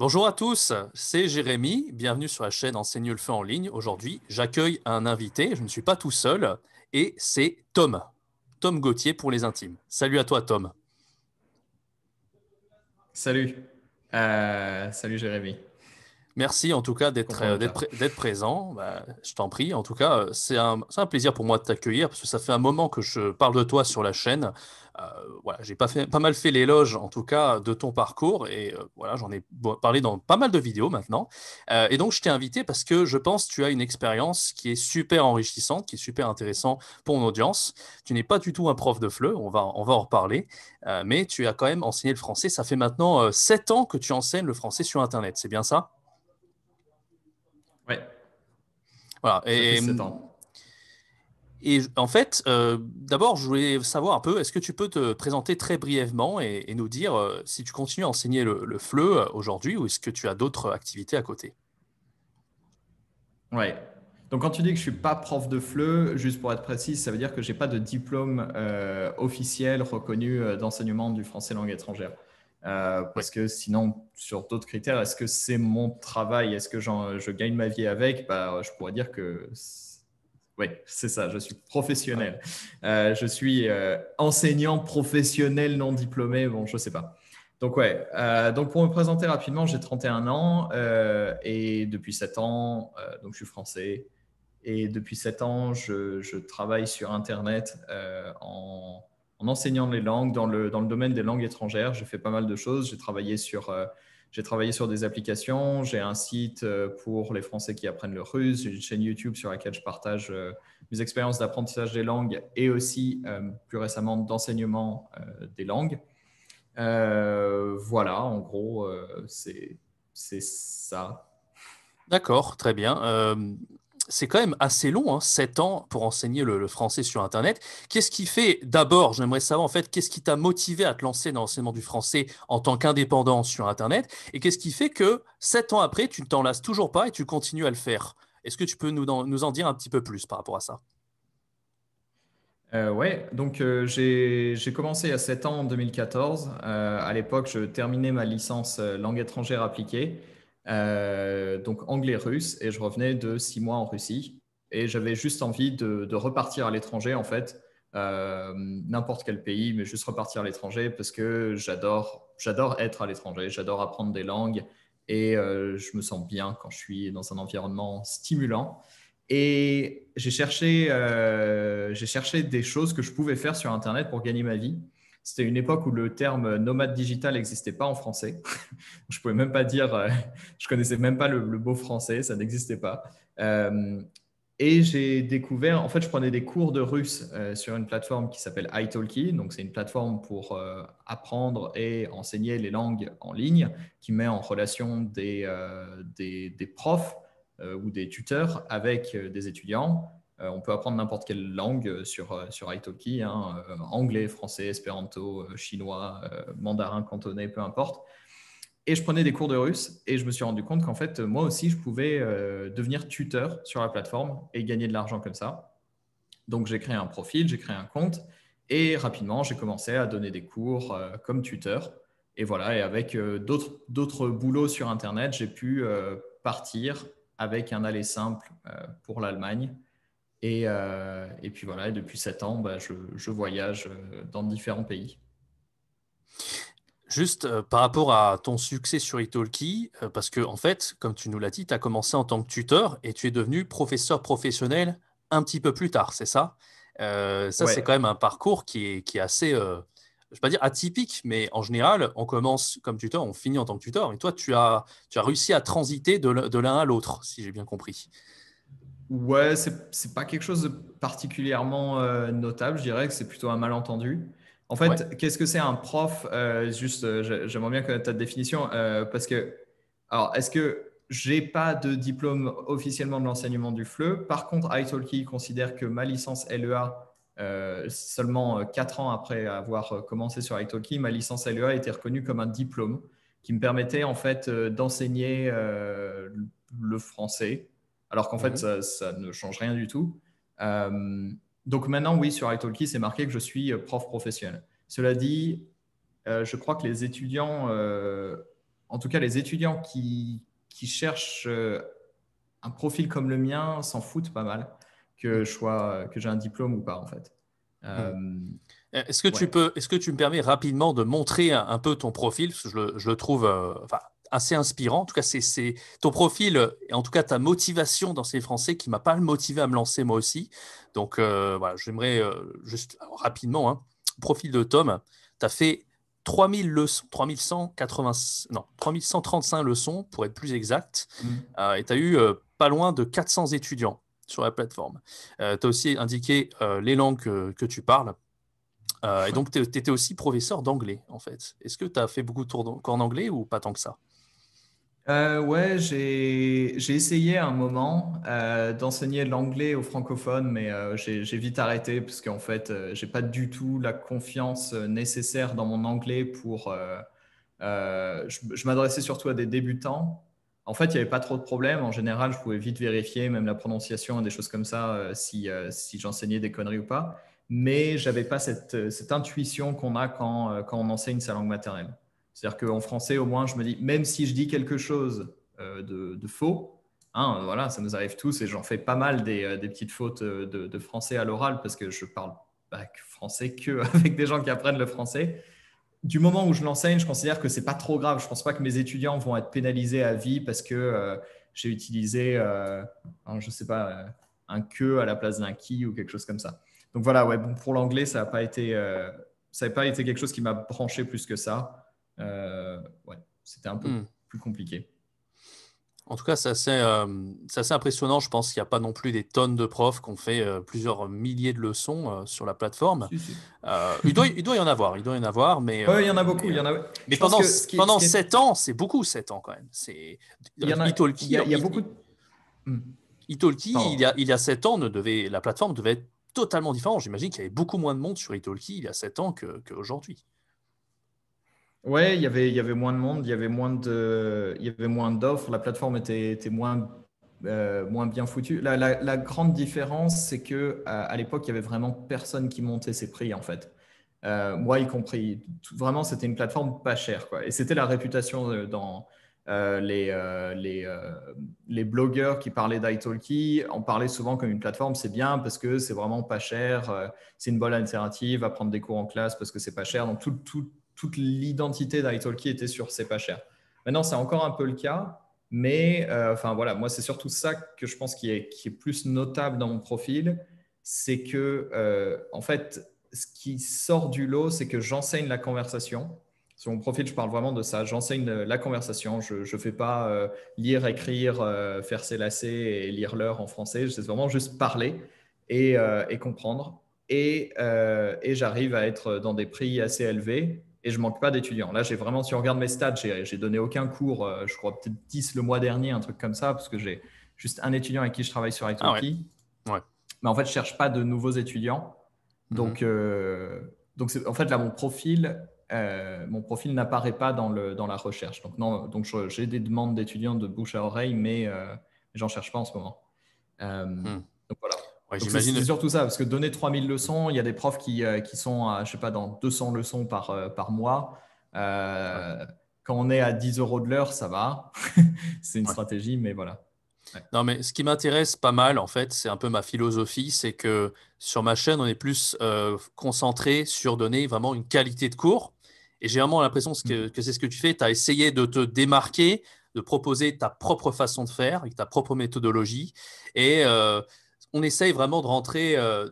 Bonjour à tous, c'est Jérémy, bienvenue sur la chaîne Enseigne le feu en ligne. Aujourd'hui, j'accueille un invité, je ne suis pas tout seul, et c'est Tom, Tom Gauthier pour les intimes. Salut à toi Tom. Salut, euh, salut Jérémy. Merci en tout cas d'être euh, présent. Bah, je t'en prie. En tout cas, euh, c'est un, plaisir pour moi de t'accueillir parce que ça fait un moment que je parle de toi sur la chaîne. Euh, voilà, j'ai pas, mal fait l'éloge en tout cas de ton parcours et voilà, j'en ai parlé dans pas mal de vidéos maintenant. et donc, je t'ai invité parce que je pense que tu as une expérience qui est super enrichissante, qui est super intéressante pour mon audience. Tu n'es pas du tout un prof de FLE, on va, on va en reparler, mais tu as quand même enseigné le français. Ça fait maintenant 7 ans que tu enseignes le français sur Internet, c'est bien ça? Ouais. Voilà. Euh, et, en fait, euh, d'abord, je voulais savoir un peu, est-ce que tu peux te présenter très brièvement et, nous dire euh, si tu continues à enseigner le, FLEU FLE aujourd'hui ou est-ce que tu as d'autres activités à côté Oui. Donc quand tu dis que je suis pas prof de FLE, juste pour être précis, ça veut dire que j'ai pas de diplôme officiel reconnu d'enseignement du français langue étrangère. Euh, parce que sinon, sur d'autres critères, est-ce que c'est mon travail Est-ce que je gagne ma vie avec bah, Je pourrais dire que oui, c'est ça, je suis professionnel. Ah. Euh, je suis euh, enseignant professionnel non diplômé, bon, je ne sais pas. Donc, ouais, donc pour me présenter rapidement, j'ai 31 ans et depuis 7 ans, donc je suis français. Et depuis 7 ans, je, je travaille sur Internet en, en enseignant les langues. Dans le, domaine des langues étrangères, j'ai fait pas mal de choses. J'ai travaillé sur, euh, travaillé sur des applications, j'ai un site euh, pour les Français qui apprennent le russe, j'ai une chaîne YouTube sur laquelle je partage euh, mes expériences d'apprentissage des langues et aussi plus récemment d'enseignement des langues. voilà, en gros, c'est ça. D'accord, très bien c'est quand même assez long, hein, 7 ans pour enseigner le, français sur Internet. Qu'est-ce qui fait, d'abord, j'aimerais savoir en fait, qu'est-ce qui t'a motivé à te lancer dans l'enseignement du français en tant qu'indépendant sur Internet Et qu'est-ce qui fait que 7 ans après, tu ne t'en lasses toujours pas et tu continues à le faire Est-ce que tu peux nous, en dire un petit peu plus par rapport à ça Oui, euh, ouais, donc euh, j'ai commencé à 7 ans en 2014. Euh, à l'époque, je terminais ma licence langue étrangère appliquée. Euh, donc anglais-russe, et je revenais de six mois en Russie. Et j'avais juste envie de, repartir à l'étranger, en fait, euh, n'importe quel pays, mais juste repartir à l'étranger parce que j'adore, j'adore être à l'étranger, j'adore apprendre des langues et euh, je me sens bien quand je suis dans un environnement stimulant. Et j'ai cherché, j'ai cherché des choses que je pouvais faire sur Internet pour gagner ma vie. C'était une époque où le terme nomade digital n'existait pas en français. je pouvais même pas dire, euh, je connaissais même pas le, beau français, ça n'existait pas. Euh, et j'ai découvert, en fait, je prenais des cours de russe euh, sur une plateforme qui s'appelle italki. Donc, c'est une plateforme pour apprendre et enseigner les langues en ligne qui met en relation des profs ou des tuteurs avec des étudiants. Euh, on peut apprendre n'importe quelle langue euh, sur, euh, sur Italki, hein, anglais, français, espéranto, chinois, mandarin, cantonais, peu importe. Et je prenais des cours de russe et je me suis rendu compte qu'en fait, moi aussi, je pouvais devenir tuteur sur la plateforme et gagner de l'argent comme ça. Donc, j'ai créé un profil, j'ai créé un compte et rapidement, j'ai commencé à donner des cours comme tuteur. Et voilà, et avec d'autres boulots sur Internet, j'ai pu partir avec un aller simple pour l'Allemagne et, euh, et puis voilà, et depuis 7 ans, bah, je, je, voyage euh, dans différents pays. Juste euh, par rapport à ton succès sur Italki, parce que en fait, comme tu nous l'as dit, tu as commencé en tant que tuteur et tu es devenu professeur professionnel un petit peu plus tard, c'est ça Ça, c'est quand même un parcours qui est, qui est assez, je ne vais pas dire atypique, mais en général, on commence comme tuteur, on finit en tant que tuteur. Et toi, tu as, tu as réussi à transiter de l'un à l'autre, si j'ai bien compris. Ouais, c'est pas quelque chose de particulièrement euh, notable. Je dirais que c'est plutôt un malentendu. En fait, qu'est-ce que c'est un prof euh, Juste, euh, j'aimerais bien connaître ta définition parce que, alors, est-ce que j'ai pas de diplôme officiellement de l'enseignement du FLE Par contre, italki considère que ma licence LEA, seulement quatre ans après avoir commencé sur italki, ma licence LEA était reconnue comme un diplôme qui me permettait en fait d'enseigner le français alors qu'en fait, ça, ne change rien du tout. Euh, donc maintenant, oui, sur italki, c'est marqué que je suis euh, prof professionnel. Cela dit, euh, je crois que les étudiants, en tout cas les étudiants qui, cherchent un profil comme le mien, s'en foutent pas mal que je que j'ai un diplôme ou pas, en fait. Est-ce que, tu est que tu me permets rapidement de montrer un, peu ton profil je le, trouve, enfin, assez inspirant. En tout cas, c'est ton profil et en tout cas ta motivation dans ces Français qui m'a pas motivé à me lancer moi aussi. Donc euh, voilà, j'aimerais euh, juste rapidement, hein, profil de Tom, tu as fait 3000 leçons, 3180, non, 3135 leçons pour être plus exact, mmh. euh, et tu as eu pas loin de 400 étudiants sur la plateforme. tu as aussi indiqué les langues que, tu parles. et donc, tu étais aussi professeur d'anglais, en fait. Est-ce que tu as fait beaucoup de cours en anglais ou pas tant que ça euh, ouais, j'ai essayé un moment euh, d'enseigner l'anglais aux francophones, mais euh, j'ai vite arrêté parce qu'en fait, euh, j'ai pas du tout la confiance nécessaire dans mon anglais pour. je, m'adressais surtout à des débutants. En fait, il n'y avait pas trop de problèmes. En général, je pouvais vite vérifier, même la prononciation et des choses comme ça, si, j'enseignais des conneries ou pas. Mais j'avais pas cette, intuition qu'on a quand, quand on enseigne sa langue maternelle. C'est-à-dire qu'en français, au moins, je me dis, même si je dis quelque chose euh, de, faux, hein, voilà, ça nous arrive tous et j'en fais pas mal des, euh, petites fautes euh, de, français à l'oral parce que je parle français que avec des gens qui apprennent le français. Du moment où je l'enseigne, je considère que c'est pas trop grave. Je pense pas que mes étudiants vont être pénalisés à vie parce que j'ai utilisé, un, je sais pas, un que à la place d'un qui ou quelque chose comme ça. Donc voilà, ouais, bon, pour l'anglais, ça n'a pas été, ça pas été quelque chose qui m'a branché plus que ça. Euh, ouais, c'était un peu hmm. plus compliqué. En tout cas, c'est assez, euh, impressionnant. Je pense qu'il n'y a pas non plus des tonnes de profs qui ont fait euh, plusieurs milliers de leçons sur la plateforme. il, doit, y en avoir, il doit y en avoir, mais... il y en a beaucoup. il y en a... mais pendant, pendant 7 ans, c'est beaucoup 7 ans quand même. c'est y, il y a, il y a beaucoup de... Hmm. il y, a, il 7 ans, ne devait, la plateforme devait être totalement différente. J'imagine qu'il y avait beaucoup moins de monde sur Italki il y a 7 ans qu'aujourd'hui. Oui, il y avait, il y avait moins de monde, il y avait moins de, il y avait moins d'offres, la plateforme était, était moins, euh, moins bien foutue. La, la, grande différence, c'est que à, l'époque, il y avait vraiment personne qui montait ses prix en fait. Euh, moi y compris. vraiment, c'était une plateforme pas chère, quoi. Et c'était la réputation euh, dans les, les, les, blogueurs qui parlaient d'iTalki en parlait souvent comme une plateforme, c'est bien parce que c'est vraiment pas cher, c'est une bonne alternative à prendre des cours en classe parce que c'est pas cher. Donc tout, tout toute l'identité d'italki était sur c'est pas cher. Maintenant, c'est encore un peu le cas, mais euh, enfin voilà, moi c'est surtout ça que je pense qui est, qui est plus notable dans mon profil, c'est que euh, en fait, ce qui sort du lot, c'est que j'enseigne la conversation. Sur mon profil, je parle vraiment de ça. J'enseigne euh, la conversation. Je ne fais pas lire, écrire, faire ses lacets et lire l'heure en français. Je sais vraiment juste parler et, et comprendre. Et, et j'arrive à être dans des prix assez élevés et je manque pas d'étudiants. Là, j'ai vraiment, si on regarde mes stats, j'ai donné aucun cours, euh, je crois peut-être 10 le mois dernier, un truc comme ça, parce que j'ai juste un étudiant avec qui je travaille sur Italki. Ah mais en fait, je cherche pas de nouveaux étudiants. Mhm. Donc, euh, donc en fait, là, mon profil, euh, mon profil n'apparaît pas dans, le, dans la recherche. Donc, non, donc j'ai des demandes d'étudiants de bouche à oreille, mais j'en cherche pas en ce moment. Mhm. Ouais, C'est surtout ça, parce que donner 3000 leçons, il y a des profs qui, euh, qui sont, je je sais pas, dans 200 leçons par, euh, par mois. Euh, quand on est à 10 euros de l'heure, ça va. c'est une stratégie, mais voilà. Non, mais ce qui m'intéresse pas mal, en fait, c'est un peu ma philosophie, c'est que sur ma chaîne, on est plus concentré sur donner vraiment une qualité de cours. Et j'ai vraiment l'impression que, mm. que c'est ce que tu fais. Tu as essayé de te démarquer, de proposer ta propre façon de faire, avec ta propre méthodologie. Et euh, on essaye vraiment de rentrer, euh,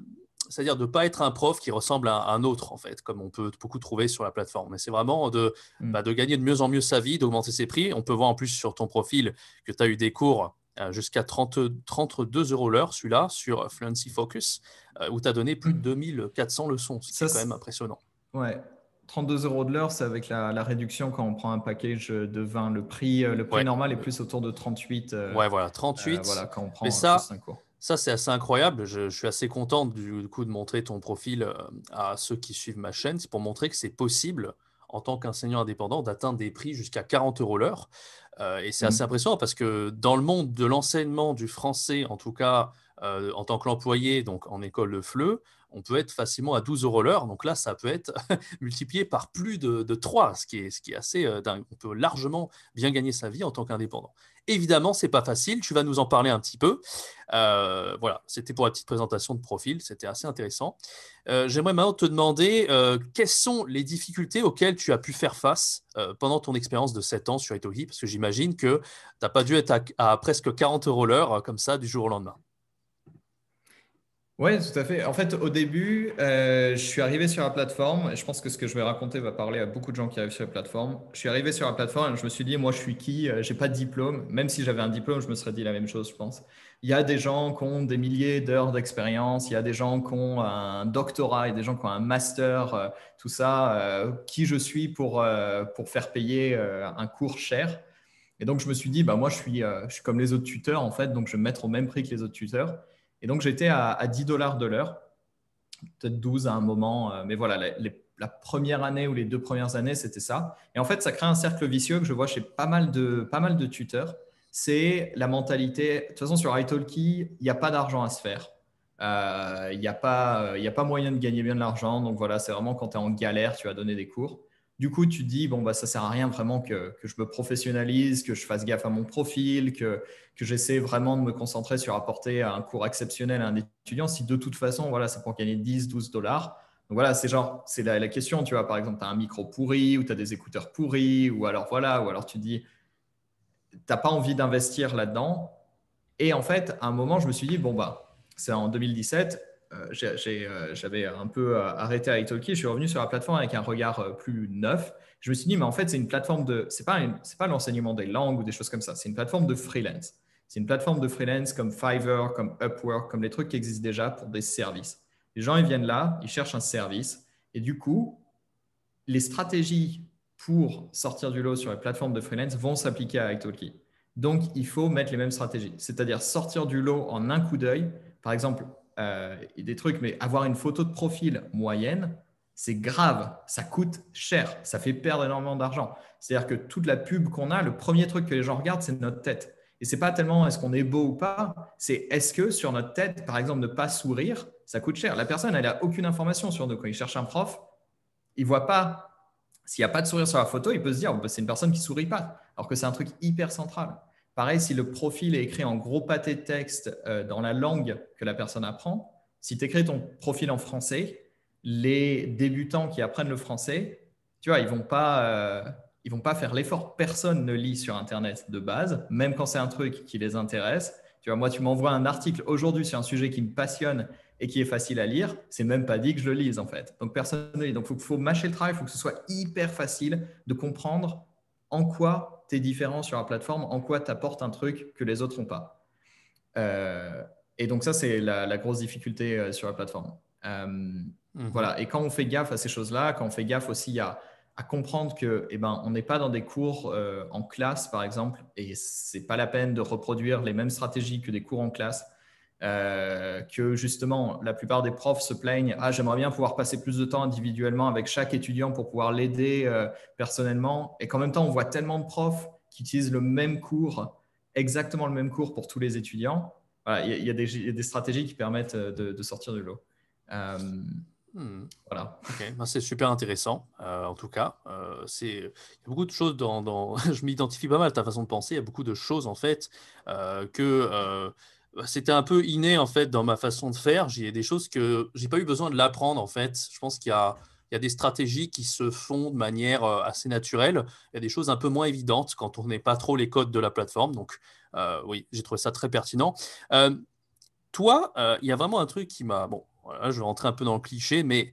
c'est-à-dire de ne pas être un prof qui ressemble à un autre, en fait, comme on peut beaucoup trouver sur la plateforme. Mais c'est vraiment de, hmm. bah, de gagner de mieux en mieux sa vie, d'augmenter ses prix. On peut voir en plus sur ton profil que tu as eu des cours euh, jusqu'à 32 euros l'heure, celui-là, sur Fluency Focus, euh, où tu as donné plus de 2400 hmm. leçons. C'est quand même impressionnant. Ouais, 32 euros de l'heure, c'est avec la, réduction quand on prend un package de 20. Le prix, normal est plus autour de 38. ouais, voilà, 38. voilà, quand on prend mais cours. Ça, c'est assez incroyable. Je, suis assez content du, coup de montrer ton profil euh, à ceux qui suivent ma chaîne. C'est pour montrer que c'est possible en tant qu'enseignant indépendant d'atteindre des prix jusqu'à 40 euros l'heure. Euh, et c'est mmh. assez impressionnant parce que dans le monde de l'enseignement du français, en tout cas euh, en tant qu'employé, donc en école de FLE, on peut être facilement à 12 euros l'heure. Donc là, ça peut être multiplié par plus de, 3, ce qui est, assez dingue. On peut largement bien gagner sa vie en tant qu'indépendant. Évidemment, c'est pas facile. Tu vas nous en parler un petit peu. Euh, voilà, c'était pour la petite présentation de profil. C'était assez intéressant. Euh, j'aimerais maintenant te demander euh, quelles sont les difficultés auxquelles tu as pu faire face pendant ton expérience de 7 ans sur Itohi, parce que j'imagine que tu n'as pas dû être à, à presque 40 euros l'heure comme ça du jour au lendemain. Oui, tout à fait. En fait, au début, euh, je suis arrivé sur la plateforme, et je pense que ce que je vais raconter va parler à beaucoup de gens qui arrivent sur la plateforme. Je suis arrivé sur la plateforme et je me suis dit, moi, je suis qui euh, J'ai pas de diplôme. Même si j'avais un diplôme, je me serais dit la même chose, je pense. Il y a des gens qui ont des milliers d'heures d'expérience, il y a des gens qui ont un doctorat, il y a des gens qui ont un master, euh, tout ça. qui je suis pour, pour faire payer un cours cher Et donc, je me suis dit, bah, moi, je suis, je suis comme les autres tuteurs, en fait, donc je vais me mettre au même prix que les autres tuteurs. Et donc, j'étais à, 10 dollars de l'heure, peut-être 12 à un moment, euh, mais voilà, la, première année ou les deux premières années, c'était ça. Et en fait, ça crée un cercle vicieux que je vois chez pas mal de, pas mal de tuteurs. C'est la mentalité. De toute façon, sur Italki, il n'y a pas d'argent à se faire. Euh, il n'y a, pas, euh, y a pas moyen de gagner bien de l'argent. Donc voilà, c'est vraiment quand tu es en galère, tu vas donner des cours. Du coup, tu dis, bon, bah, ça sert à rien vraiment que, je me professionnalise, que je fasse gaffe à mon profil, que, que j'essaie vraiment de me concentrer sur apporter un cours exceptionnel à un étudiant si de toute façon, voilà, c'est pour gagner 10, 12 dollars. Donc voilà, c'est genre, c'est la, la, question, tu vois, par exemple, tu as un micro pourri ou tu as des écouteurs pourris ou alors voilà, ou alors tu dis, tu n'as pas envie d'investir là-dedans. Et en fait, à un moment, je me suis dit, bon, bah, c'est en 2017, euh, euh, j'avais un peu euh, arrêté à Italki, je suis revenu sur la plateforme avec un regard plus neuf. Je me suis dit, mais en fait, c'est une plateforme de. Ce n'est pas, pas l'enseignement des langues ou des choses comme ça, c'est une plateforme de freelance. C'est une plateforme de freelance comme Fiverr, comme Upwork, comme les trucs qui existent déjà pour des services. Les gens, ils viennent là, ils cherchent un service. Et du coup, les stratégies pour sortir du lot sur les plateformes de freelance vont s'appliquer à Italki. Donc, il faut mettre les mêmes stratégies, c'est-à-dire sortir du lot en un coup d'œil. Par exemple, euh, des trucs, mais avoir une photo de profil moyenne, c'est grave, ça coûte cher, ça fait perdre énormément d'argent. C'est-à-dire que toute la pub qu'on a, le premier truc que les gens regardent, c'est notre tête. Et c'est pas tellement est-ce qu'on est beau ou pas, c'est est-ce que sur notre tête, par exemple, ne pas sourire, ça coûte cher. La personne, elle n'a aucune information sur nous. Quand il cherche un prof, il voit pas. S'il n'y a pas de sourire sur la photo, il peut se dire bah, c'est une personne qui sourit pas, alors que c'est un truc hyper central. Pareil, si le profil est écrit en gros pâté de texte euh, dans la langue que la personne apprend, si tu écris ton profil en français, les débutants qui apprennent le français, tu vois, ils vont pas, euh, vont pas faire l'effort. Personne ne lit sur Internet de base, même quand c'est un truc qui les intéresse. Tu vois, moi, tu m'envoies un article aujourd'hui sur un sujet qui me passionne et qui est facile à lire, c'est même pas dit que je le lise en fait. Donc personne ne lit. Donc il faut, faut mâcher le travail, il faut que ce soit hyper facile de comprendre en quoi t'es différent sur la plateforme, en quoi tu un truc que les autres n'ont pas. Euh, et donc ça, c'est la, grosse difficulté euh, sur la plateforme. Euh, mhm. Voilà. Et quand on fait gaffe à ces choses-là, quand on fait gaffe aussi à, comprendre que, eh ben, on n'est pas dans des cours en classe, par exemple, et c'est pas la peine de reproduire les mêmes stratégies que des cours en classe. Euh, que justement la plupart des profs se plaignent ah j'aimerais bien pouvoir passer plus de temps individuellement avec chaque étudiant pour pouvoir l'aider euh, personnellement et qu'en même temps on voit tellement de profs qui utilisent le même cours exactement le même cours pour tous les étudiants il y, a des stratégies qui permettent euh, de, sortir du lot hmm. Voilà. Ben, c'est super intéressant, en tout cas. c'est... Il y a beaucoup de choses dans... dans... Je m'identifie pas mal à ta façon de penser. Il y a beaucoup de choses, en fait, que bah, c'était un peu inné en fait dans ma façon de faire. J'ai des choses que j'ai pas eu besoin de l'apprendre en fait. Je pense qu'il y a, des stratégies qui se font de manière euh, assez naturelle. Il y a des choses un peu moins évidentes quand on n'est pas trop les codes de la plateforme. Donc euh, oui, j'ai trouvé ça très pertinent. Euh, toi, il y a vraiment un truc qui m'a bon. je vais rentrer un peu dans le cliché, mais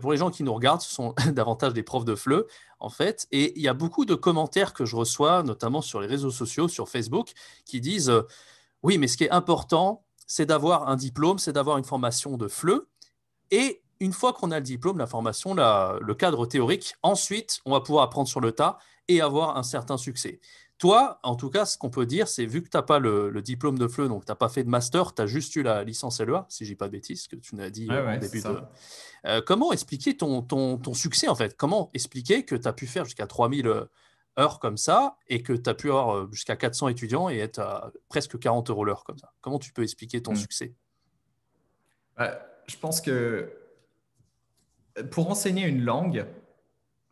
pour les gens qui nous regardent, ce sont davantage des profs de FLE, en fait. Et il y a beaucoup de commentaires que je reçois, notamment sur les réseaux sociaux, sur Facebook, qui disent oui, mais ce qui est important, c'est d'avoir un diplôme, c'est d'avoir une formation de FLE. Et une fois qu'on a le diplôme, la formation, le cadre théorique, ensuite, on va pouvoir apprendre sur le tas et avoir un certain succès. Toi, en tout cas, ce qu'on peut dire, c'est vu que tu n'as pas le, diplôme de fleu, donc tu n'as pas fait de master, tu as juste eu la licence LEA, si je dis pas de bêtises, que tu nous dit euh, au début euh, comment expliquer ton, ton, succès, en fait Comment expliquer que tu as pu faire jusqu'à 3000 heure comme ça et que tu as pu avoir euh, jusqu'à 400 étudiants et être à presque 40 euros l'heure comme ça Comment tu peux expliquer ton hmm. succès bah, Je pense que pour enseigner une langue,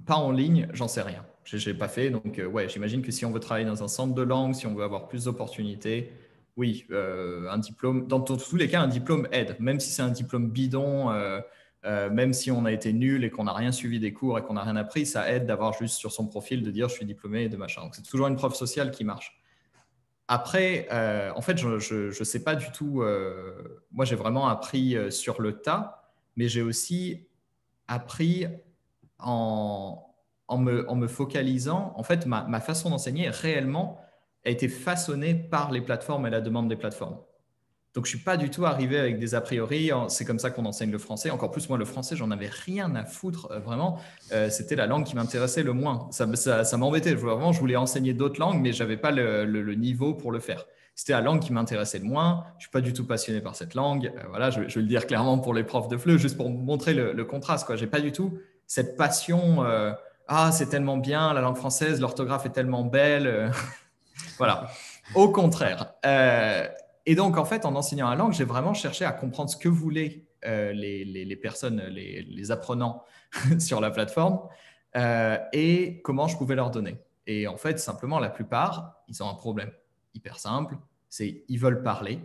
pas en ligne, j'en sais rien. Je n'ai pas fait. Donc, euh, ouais, j'imagine que si on veut travailler dans un centre de langue, si on veut avoir plus d'opportunités, oui, euh, un diplôme, dans, tous les cas, un diplôme aide, même si c'est un diplôme bidon. Euh, même si on a été nul et qu'on n'a rien suivi des cours et qu'on n'a rien appris, ça aide d'avoir juste sur son profil de dire je suis diplômé et de machin. Donc c'est toujours une preuve sociale qui marche. Après, euh, en fait, je ne sais pas du tout. Euh, moi, j'ai vraiment appris sur le tas, mais j'ai aussi appris en, me, focalisant. En fait, ma façon d'enseigner réellement a été façonnée par les plateformes et la demande des plateformes. Donc, je suis pas du tout arrivé avec des a priori. C'est comme ça qu'on enseigne le français. Encore plus, moi, le français, j'en avais rien à foutre, euh, vraiment. Euh, c'était la langue qui m'intéressait le moins. Ça, ça, m'embêtait. Vraiment, je voulais enseigner d'autres langues, mais j'avais pas le, niveau pour le faire. C'était la langue qui m'intéressait le moins. Je suis pas du tout passionné par cette langue. Euh, voilà, je, vais le dire clairement pour les profs de FLE, juste pour montrer le, contraste. Je j'ai pas du tout cette passion. ah, c'est tellement bien la langue française, l'orthographe est tellement belle. voilà. Au contraire. Et donc, en fait, en enseignant la langue, j'ai vraiment cherché à comprendre ce que voulaient euh, les, personnes, les, apprenants sur la plateforme euh, et comment je pouvais leur donner. Et en fait, simplement, la plupart, ils ont un problème hyper simple, c'est ils veulent parler,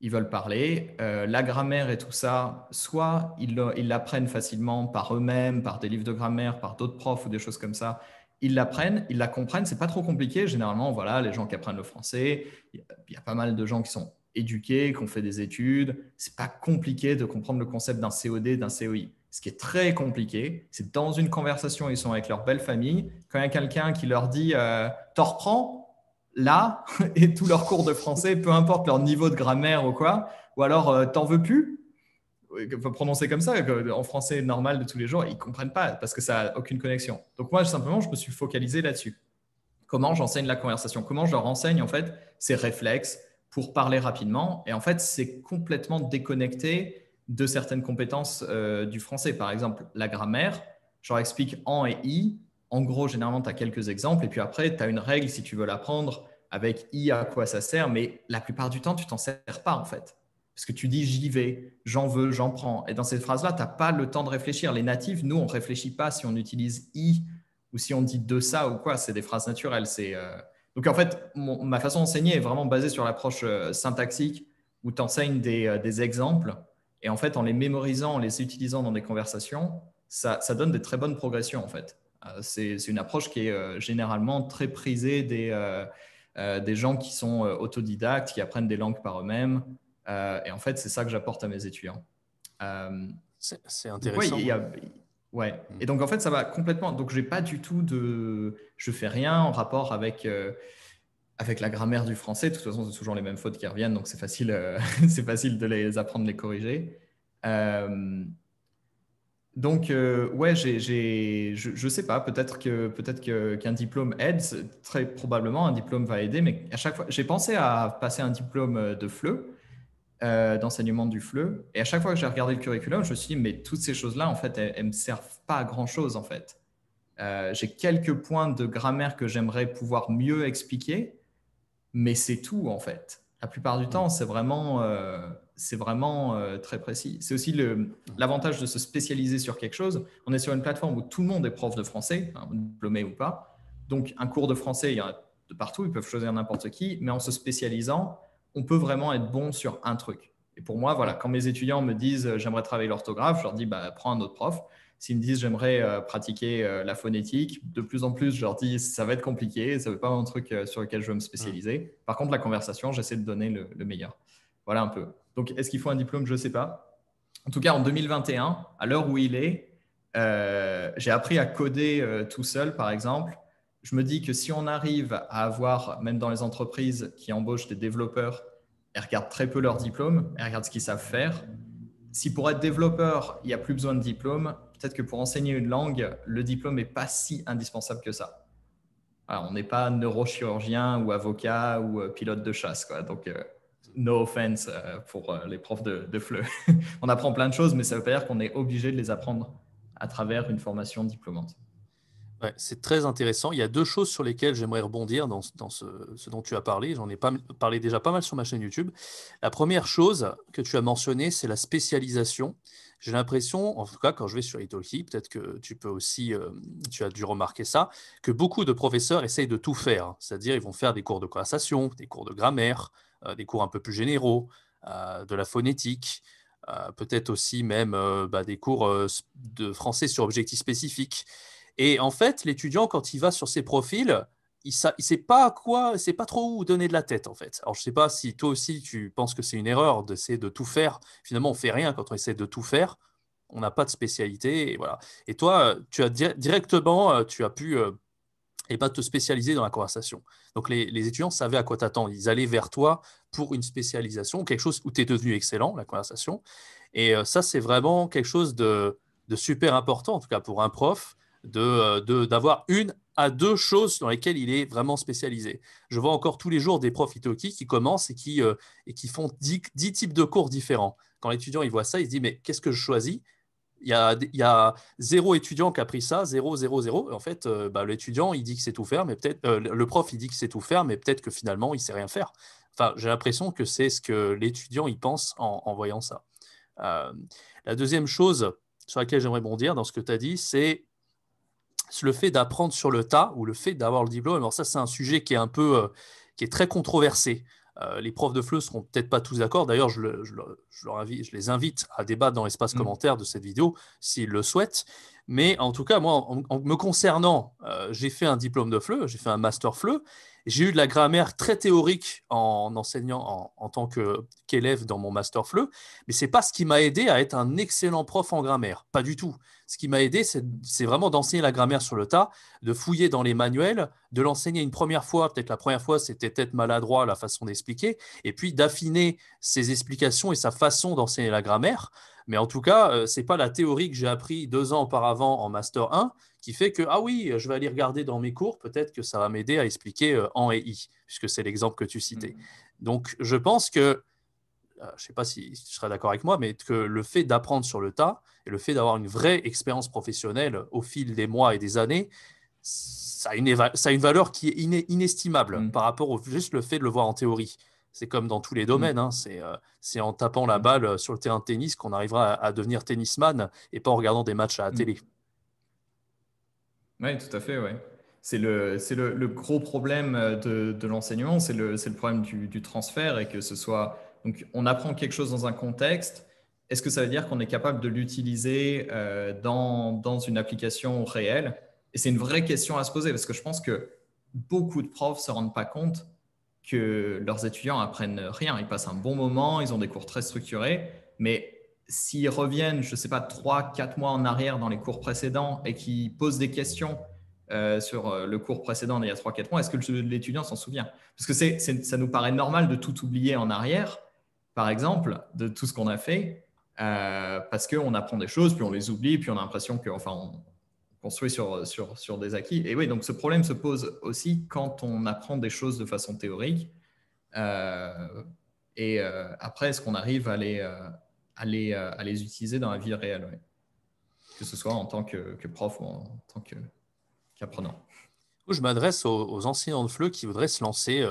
ils veulent parler. Euh, la grammaire et tout ça, soit ils l'apprennent facilement par eux-mêmes, par des livres de grammaire, par d'autres profs ou des choses comme ça, ils l'apprennent, ils la comprennent, c'est pas trop compliqué. Généralement, voilà, les gens qui apprennent le français, il y, a pas mal de gens qui sont éduqués, qui ont fait des études. C'est pas compliqué de comprendre le concept d'un COD, d'un COI. Ce qui est très compliqué, c'est dans une conversation, ils sont avec leur belle famille, quand il y a quelqu'un qui leur dit euh, T'en reprends là, et tous leurs cours de français, peu importe leur niveau de grammaire ou quoi, ou alors euh, T'en veux plus prononcer comme ça, en français normal de tous les jours, ils ne comprennent pas parce que ça n'a aucune connexion. Donc moi, simplement, je me suis focalisé là-dessus. Comment j'enseigne la conversation Comment je leur enseigne, en fait, ces réflexes pour parler rapidement Et en fait, c'est complètement déconnecté de certaines compétences euh, du français. Par exemple, la grammaire, je leur explique en et i. En gros, généralement, tu as quelques exemples et puis après, tu as une règle si tu veux l'apprendre avec i à quoi ça sert, mais la plupart du temps, tu t'en sers pas, en fait. Parce que tu dis j'y vais, j'en veux, j'en prends. Et dans cette phrase-là, tu n'as pas le temps de réfléchir. Les natifs, nous, on ne réfléchit pas si on utilise i ou si on dit de ça ou quoi. C'est des phrases naturelles. Euh, Donc en fait, ma façon d'enseigner est vraiment basée sur l'approche euh, syntaxique où tu enseignes euh, des, exemples. Et en fait, en les mémorisant, en les utilisant dans des conversations, ça, ça donne des très bonnes progressions en fait. c'est, une approche qui est généralement très prisée des, des gens qui sont autodidactes, qui apprennent des langues par eux-mêmes. Euh, et en fait, c'est ça que j'apporte à mes étudiants. c'est intéressant. Ouais, Et donc, en fait, ça va complètement. Donc, je n'ai pas du tout de. Je fais rien en rapport avec. Euh, avec la grammaire du français, de toute façon, c'est toujours les mêmes fautes qui reviennent, donc c'est facile, euh, facile de les apprendre, de les corriger. Donc, ouais, je ne sais pas, peut-être que peut-être qu'un diplôme aide, très probablement un diplôme va aider, mais à chaque fois, j'ai pensé à passer un diplôme de FLE, euh, d'enseignement du FLE. Et à chaque fois que j'ai regardé le curriculum, je me suis dit, mais toutes ces choses-là, en fait, elles ne me servent pas à grand-chose, en fait. Euh, j'ai quelques points de grammaire que j'aimerais pouvoir mieux expliquer, mais c'est tout, en fait. La plupart du mm. temps, c'est vraiment, euh, c'est vraiment très précis. C'est aussi l'avantage de se spécialiser sur quelque chose. On est sur une plateforme où tout le monde est prof de français, hein, diplômé ou pas. Donc, un cours de français, il y en a de partout, ils peuvent choisir n'importe qui, mais en se spécialisant, on peut vraiment être bon sur un truc. Et pour moi, voilà, quand mes étudiants me disent euh, j'aimerais travailler l'orthographe, je leur dis bah, prends un autre prof. S'ils me disent j'aimerais euh, pratiquer euh, la phonétique, de plus en plus, je leur dis ça va être compliqué, ça ne veut pas un truc sur lequel je veux me spécialiser. Mmh. Par contre, la conversation, j'essaie de donner le, le, meilleur. Voilà un peu. Donc, est-ce qu'il faut un diplôme Je ne sais pas. En tout cas, en 2021, à l'heure où il est, j'ai appris à coder tout seul, par exemple, je me dis que si on arrive à avoir, même dans les entreprises qui embauchent des développeurs, elles regardent très peu leurs diplômes, elles regardent ce qu'ils savent faire. Si pour être développeur, il n'y a plus besoin de diplôme, peut-être que pour enseigner une langue, le diplôme n'est pas si indispensable que ça. on n'est pas neurochirurgien ou avocat ou euh, pilote de chasse. Quoi. Donc, euh, no offense euh, pour les profs de, de FLE. on apprend plein de choses, mais ça veut pas dire qu'on est obligé de les apprendre à travers une formation diplômante c'est très intéressant. Il y a deux choses sur lesquelles j'aimerais rebondir dans, ce, dont tu as parlé. J'en ai pas, parlé déjà pas mal sur ma chaîne YouTube. La première chose que tu as mentionnée, c'est la spécialisation. J'ai l'impression, en tout cas quand je vais sur Italki, peut-être que tu peux aussi, euh, tu as dû remarquer ça, que beaucoup de professeurs essayent de tout faire. C'est-à-dire, ils vont faire des cours de conversation, des cours de grammaire, euh, des cours un peu plus généraux, euh, de la phonétique, peut-être aussi même bah, des cours de français sur objectifs spécifiques. Et en fait, l'étudiant, quand il va sur ses profils, il ne sait pas quoi, c'est pas trop où donner de la tête en fait. Alors je sais pas si toi aussi tu penses que c'est une erreur d'essayer de tout faire. Finalement, on fait rien quand on essaie de tout faire. On n'a pas de spécialité et voilà. Et toi, tu as directement, euh, tu as pu et euh, pas eh ben, te spécialiser dans la conversation. Donc les, les étudiants savaient à quoi t'attendre. Ils allaient vers toi pour une spécialisation, quelque chose où tu es devenu excellent, la conversation. Et euh, ça, c'est vraiment quelque chose de, de super important, en tout cas pour un prof, d'avoir euh, de, d'avoir une à deux choses dans lesquelles il est vraiment spécialisé. Je vois encore tous les jours des profs Itoki qui commencent et qui, euh, et qui font dix types de cours différents. Quand l'étudiant il voit ça, il se dit Mais qu'est-ce que je choisis il y, a, il y, zéro étudiant qui a pris ça, zéro, zéro, zéro. En fait, euh, bah, l'étudiant, il dit que c'est tout faire, mais peut-être le prof, il dit que c'est tout faire, mais peut-être que finalement, il sait rien faire. Enfin, j'ai l'impression que c'est ce que l'étudiant y pense en voyant ça. la deuxième chose sur laquelle j'aimerais bondir dans ce que tu as dit, c'est le fait d'apprendre sur le tas ou le fait d'avoir le diplôme. Alors ça, c'est un sujet qui est un peu, euh, qui est très controversé. Euh, les profs de FLE seront peut-être pas tous d'accord. D'ailleurs, je, les invite à débattre dans l'espace mmh. commentaire de cette vidéo s'ils le souhaitent. Mais en tout cas, moi, en, me concernant, euh, j'ai fait un diplôme de FLE, j'ai fait un master FLE. J'ai eu de la grammaire très théorique en enseignant en, tant qu'élève dans mon master FLE, mais ce n'est pas ce qui m'a aidé à être un excellent prof en grammaire, pas du tout. Ce qui m'a aidé, c'est vraiment d'enseigner la grammaire sur le tas, de fouiller dans les manuels, de l'enseigner une première fois, peut-être la première fois, c'était peut-être maladroit la façon d'expliquer, et puis d'affiner ses explications et sa façon d'enseigner la grammaire. Mais en tout cas, euh, ce n'est pas la théorie que j'ai appris deux ans auparavant en Master 1 qui fait que, ah oui, euh, je vais aller regarder dans mes cours, peut-être que ça va m'aider à expliquer euh, en et i, puisque c'est l'exemple que tu citais. Mm-hmm. Donc, je pense que, je ne sais pas si tu serais d'accord avec moi, mais que le fait d'apprendre sur le tas et le fait d'avoir une vraie expérience professionnelle au fil des mois et des années, ça a une, valeur qui est inestimable mm. par rapport au juste le fait de le voir en théorie c'est comme dans tous les mm. domaines. Hein, euh, c'est, en tapant la mm. balle euh, sur le terrain de tennis qu'on arrivera à, devenir tennisman et pas en regardant des matchs à la mm. télé. Oui, tout à fait. Ouais. C'est, le, gros problème euh, de, l'enseignement, c'est le, problème du, transfert et que ce soit. Donc, on apprend quelque chose dans un contexte. Est-ce que ça veut dire qu'on est capable de l'utiliser dans, dans une application réelle Et c'est une vraie question à se poser parce que je pense que beaucoup de profs ne se rendent pas compte que leurs étudiants apprennent rien. Ils passent un bon moment, ils ont des cours très structurés, mais s'ils reviennent, je ne sais pas, trois, quatre mois en arrière dans les cours précédents et qu'ils posent des questions euh, sur euh, le cours précédent d'il y a trois, quatre mois, est-ce que l'étudiant s'en souvient Parce que ça nous paraît normal de tout oublier en arrière, par exemple, de tout ce qu'on a fait, euh, parce qu'on apprend des choses, puis on les oublie, puis on a l'impression que, enfin, on, construit sur, sur, des acquis. Et oui, donc ce problème se pose aussi quand on apprend des choses de façon théorique. Euh, et euh, après, est-ce qu'on arrive à les, euh, à les, utiliser dans la vie réelle Que ce soit en tant que, que prof ou en tant qu'apprenant. je m'adresse aux, anciens enseignants de FLE qui voudraient se lancer,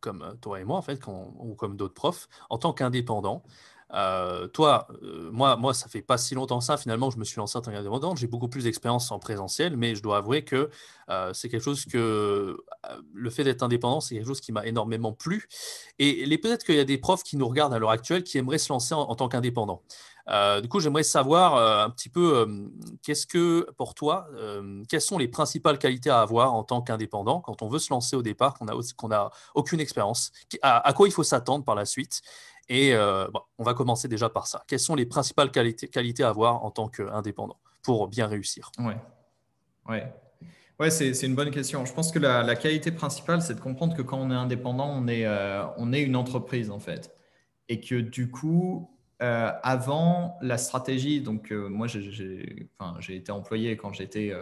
comme toi et moi, en fait, ou comme d'autres profs, en tant qu'indépendants. Euh, toi, euh, moi, moi, ça fait pas si longtemps ça. Finalement, je me suis lancé en tant qu'indépendant. J'ai beaucoup plus d'expérience en présentiel, mais je dois avouer que euh, c'est quelque chose que le fait d'être indépendant, c'est quelque chose qui m'a énormément plu. Et, peut-être qu'il y a des profs qui nous regardent à l'heure actuelle qui aimeraient se lancer en, tant qu'indépendant. du coup, j'aimerais savoir un petit peu qu'est-ce que pour toi, quelles sont les principales qualités à avoir en tant qu'indépendant quand on veut se lancer au départ, qu'on n'a aucune expérience, à quoi il faut s'attendre par la suite et euh, bon, on va commencer déjà par ça. Quelles sont les principales qualités, à avoir en tant qu'indépendant pour bien réussir Oui, ouais. ouais c'est, une bonne question. Je pense que la, la qualité principale, c'est de comprendre que quand on est indépendant, on est, euh, on est une entreprise en fait. Et que du coup, euh, avant la stratégie, donc moi j'ai, enfin, été employé quand j'étais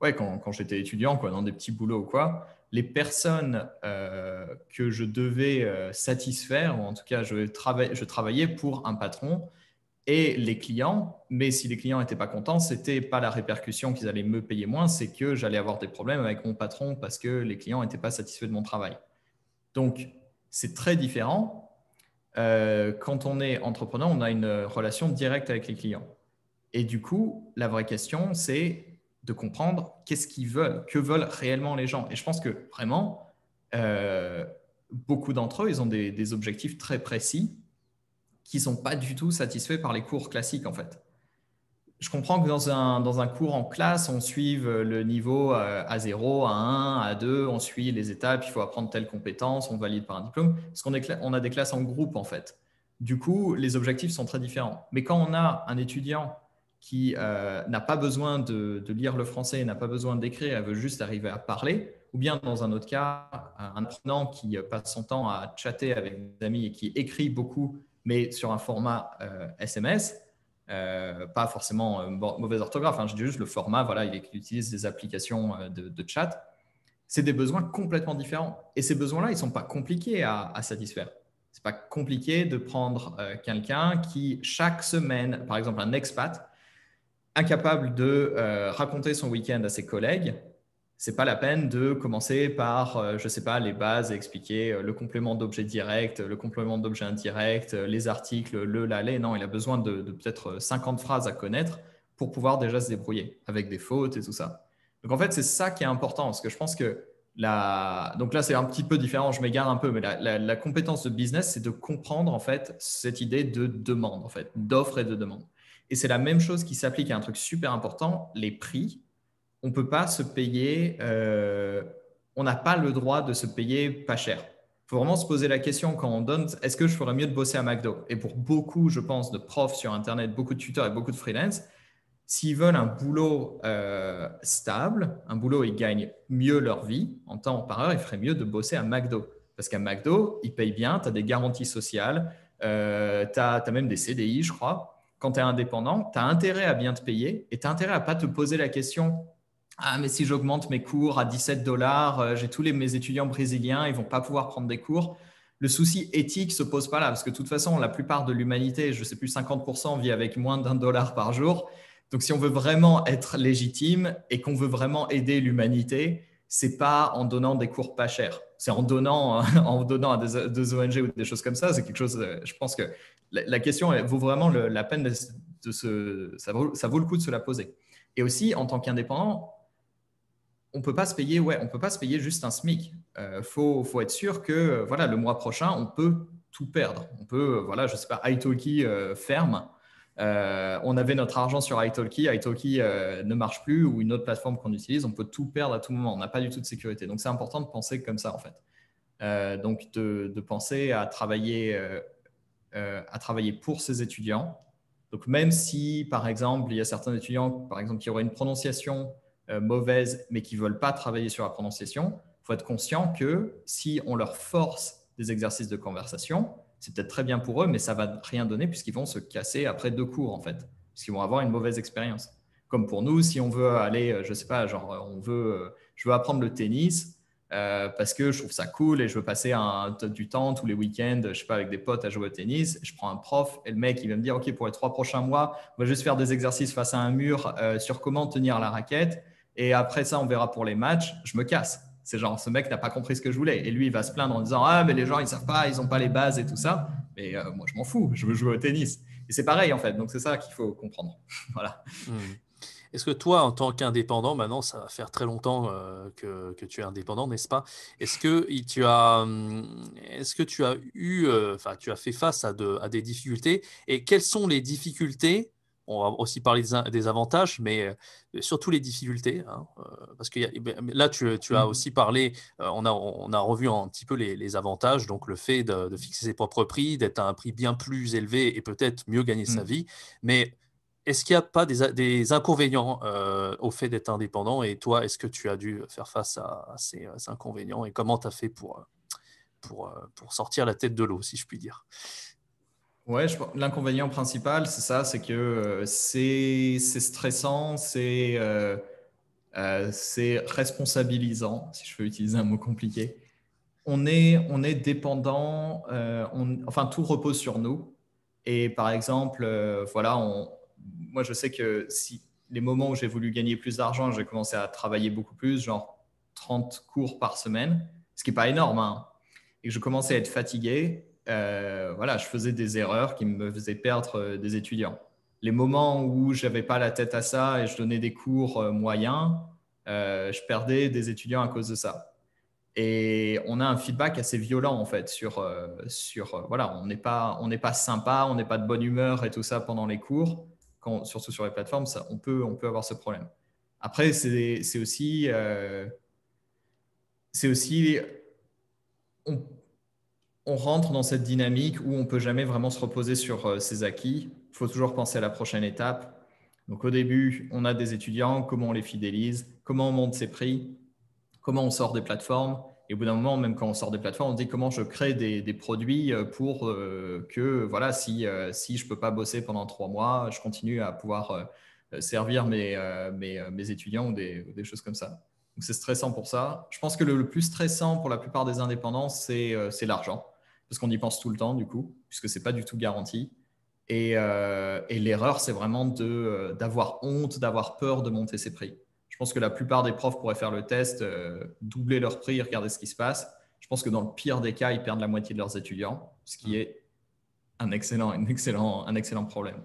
ouais, quand, quand j'étais étudiant, quoi, dans des petits boulots ou quoi les personnes euh, que je devais euh, satisfaire, ou en tout cas, je, travaillais pour un patron et les clients, mais si les clients n'étaient pas contents, ce c'était pas la répercussion qu'ils allaient me payer moins, c'est que j'allais avoir des problèmes avec mon patron parce que les clients n'étaient pas satisfaits de mon travail. Donc, c'est très différent. Euh, quand on est entrepreneur, on a une relation directe avec les clients. Et du coup, la vraie question, c'est de comprendre qu'est-ce qu'ils veulent, que veulent réellement les gens. Et je pense que vraiment, euh, beaucoup d'entre eux, ils ont des, objectifs très précis qui ne sont pas du tout satisfaits par les cours classiques, en fait. Je comprends que dans un, dans un cours en classe, on suive le niveau à 0, à 1, à 2, on suit les étapes, il faut apprendre telle compétence, on valide par un diplôme, parce qu'on on a des classes en groupe, en fait. Du coup, les objectifs sont très différents. Mais quand on a un étudiant qui euh, n'a pas besoin de, lire le français, n'a pas besoin d'écrire, elle veut juste arriver à parler, ou bien dans un autre cas, un apprenant qui passe son temps à chatter avec des amis et qui écrit beaucoup, mais sur un format SMS, euh, euh, pas forcément mauvaise orthographe, hein, je dis juste le format, voilà, il utilise des applications de, chat. C'est des besoins complètement différents. Et ces besoins-là, ils ne sont pas compliqués à, à satisfaire n'est pas compliqué de prendre quelqu'un qui, chaque semaine, par exemple un expat, incapable de euh, raconter son week-end à ses collègues, c'est pas la peine de commencer par, je euh, je sais pas, les bases et expliquer euh, le complément d'objet direct, le complément d'objet indirect, les articles, le, la, les. Non, il a besoin de, peut-être 50 phrases à connaître pour pouvoir déjà se débrouiller avec des fautes et tout ça. Donc en fait, c'est ça qui est important, parce que je pense que la... donc là c'est un petit peu différent, je m'égare un peu, mais la, compétence de business, c'est de comprendre en fait cette idée de demande, en fait, d'offre et de demande. Et c'est la même chose qui s'applique à un truc super important, les prix. On peut pas se payer, euh, on n'a pas le droit de se payer pas cher. Il faut vraiment se poser la question quand on donne, est-ce que je ferais mieux de bosser à McDo Et pour beaucoup, je pense, de profs sur Internet, beaucoup de tuteurs et beaucoup de freelance, s'ils veulent un boulot euh, stable, un boulot où ils gagnent mieux leur vie en temps par heure, ils feraient mieux de bosser à McDo. Parce qu'à McDo, ils payent bien, tu as des garanties sociales, euh, tu as, même des CDI, je crois quand tu es indépendant, tu as intérêt à bien te payer et tu as intérêt à pas te poser la question ah, mais si j'augmente mes cours à 17 dollars, euh, j'ai tous les, mes étudiants brésiliens, ils vont pas pouvoir prendre des cours. Le souci éthique se pose pas là, parce que de toute façon, la plupart de l'humanité, je sais plus, 50% vit avec moins d'un dollar par jour. Donc, si on veut vraiment être légitime et qu'on veut vraiment aider l'humanité, c'est pas en donnant des cours pas chers. C'est en donnant, en donnant à des, ONG ou des choses comme ça. C'est quelque chose, euh, je pense que la, question vaut vraiment la peine de, se. Ça vaut, le coup de se la poser. Et aussi, en tant qu'indépendant, on ne peut pas se payer, ouais, on peut pas se payer juste un SMIC. Il euh, faut, être sûr que euh, voilà, le mois prochain, on peut tout perdre. On peut, euh, voilà, je ne sais pas, Italki ferme. on avait notre argent sur Italki, Italki ne marche plus ou une autre plateforme qu'on utilise, on peut tout perdre à tout moment, on n'a pas du tout de sécurité. Donc c'est important de penser comme ça en fait. donc de, penser à travailler euh, à travailler pour ses étudiants. Donc même si, par exemple, il y a certains étudiants, par exemple, qui auraient une prononciation euh, mauvaise, mais qui ne veulent pas travailler sur la prononciation, il faut être conscient que si on leur force des exercices de conversation, c'est peut-être très bien pour eux, mais ça ne va rien donner puisqu'ils vont se casser après deux cours, en fait, puisqu'ils vont avoir une mauvaise expérience. Comme pour nous, si on veut aller, euh, je ne sais pas, genre, on veut, je veux apprendre le tennis, euh, parce que je trouve ça cool et je veux passer un, du temps tous les week-ends, je sais pas, avec des potes à jouer au tennis. Je prends un prof et le mec, il va me dire, OK, pour les trois prochains mois, on va juste faire des exercices face à un mur euh, sur comment tenir la raquette. Et après ça, on verra pour les matchs. Je me casse. C'est genre, ce mec n'a pas compris ce que je voulais. Et lui, il va se plaindre en disant, ah, mais les gens, ils savent pas, ils n'ont pas les bases et tout ça. Mais euh, moi, je m'en fous. Je veux jouer au tennis. Et c'est pareil, en fait. Donc, c'est ça qu'il faut comprendre. voilà. Mmh. Est-ce que toi, en tant qu'indépendant, maintenant, ça va faire très longtemps euh, que, tu es indépendant, n'est-ce pas Est-ce que tu as, hum, est-ce que tu as eu, euh, enfin, tu as fait face à, à des difficultés Et quelles sont les difficultés on va aussi parler des, avantages, mais euh, surtout les difficultés. Hein, parce que eh ben, là, tu, as mmh. aussi parlé, on, a, on a revu un petit peu les, avantages, donc le fait de, fixer ses propres prix, d'être à un prix bien plus élevé et peut-être mieux gagner sa mmh. vie. Mais est-ce qu'il n'y a pas des, inconvénients euh, au fait d'être indépendant Et toi, est-ce que tu as dû faire face à, euh, ces, inconvénients Et comment tu as fait pour, euh, pour, pour sortir la tête de l'eau, si je puis dire Ouais, l'inconvénient principal, c'est ça, c'est que c'est stressant, c'est euh, responsabilisant, si je peux utiliser un mot compliqué. On est, on est dépendant, on, enfin tout repose sur nous. Et par exemple, voilà, on, moi, je sais que si les moments où j'ai voulu gagner plus d'argent, j'ai commencé à travailler beaucoup plus, genre 30 cours par semaine, ce qui n'est pas énorme, hein. et que je commençais à être fatigué, euh, voilà, je faisais des erreurs qui me faisaient perdre euh, des étudiants. Les moments où je n'avais pas la tête à ça et je donnais des cours euh, moyens, je perdais des étudiants à cause de ça. Et on a un feedback assez violent en fait sur, sur voilà, on n'est pas, on n'est pas sympa, on n'est pas de bonne humeur et tout ça pendant les cours surtout sur les plateformes, on, peut, avoir ce problème. Après, c'est aussi, c'est aussi euh, on, rentre dans cette dynamique où on ne peut jamais vraiment se reposer sur euh, ses acquis. Il faut toujours penser à la prochaine étape. Donc au début, on a des étudiants, comment on les fidélise, comment on monte ses prix, comment on sort des plateformes, et au bout d'un moment, même quand on sort des plateformes, on se dit comment je crée des, produits euh, pour euh, que, voilà, si, euh, si je ne peux pas bosser pendant trois mois, je continue à pouvoir servir mes, mes, étudiants ou des, choses comme ça. Donc, c'est stressant pour ça. Je pense que le, plus stressant pour la plupart des indépendants, c'est, l'argent, parce qu'on y pense tout le temps, du coup, puisque ce n'est pas du tout garanti. Et, et l'erreur, c'est vraiment de, d'avoir honte, d'avoir peur de monter ses prix pense que la plupart des profs pourraient faire le test, euh, doubler leur prix regarder ce qui se passe. Je pense que dans le pire des cas, ils perdent la moitié de leurs étudiants, ce qui mm. est un excellent, un excellent, un excellent problème.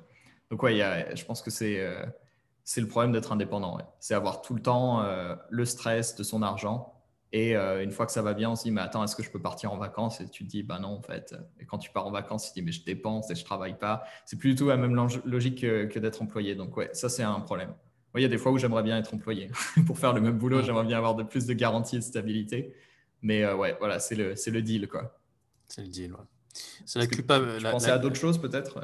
Donc, ouais, je pense que c'est euh, c'est le problème d'être indépendant. C'est avoir tout le temps euh, le stress de son argent. Et une fois que ça va bien, on se dit, mais attends, est-ce que je peux partir en vacances Et tu te dis, bah non, en fait. Et quand tu pars en vacances, tu te dis, mais je dépense et je travaille pas. C'est plus du tout la même logique que, que d'être employé. Donc, ouais, ça, c'est un problème il y a des fois où j'aimerais bien être employé. pour faire le même boulot, j'aimerais bien avoir de plus de garanties et de stabilité. Mais euh, ouais, voilà, c'est le, deal, quoi. C'est le deal, ouais. C'est Tu euh, à d'autres choses, peut-être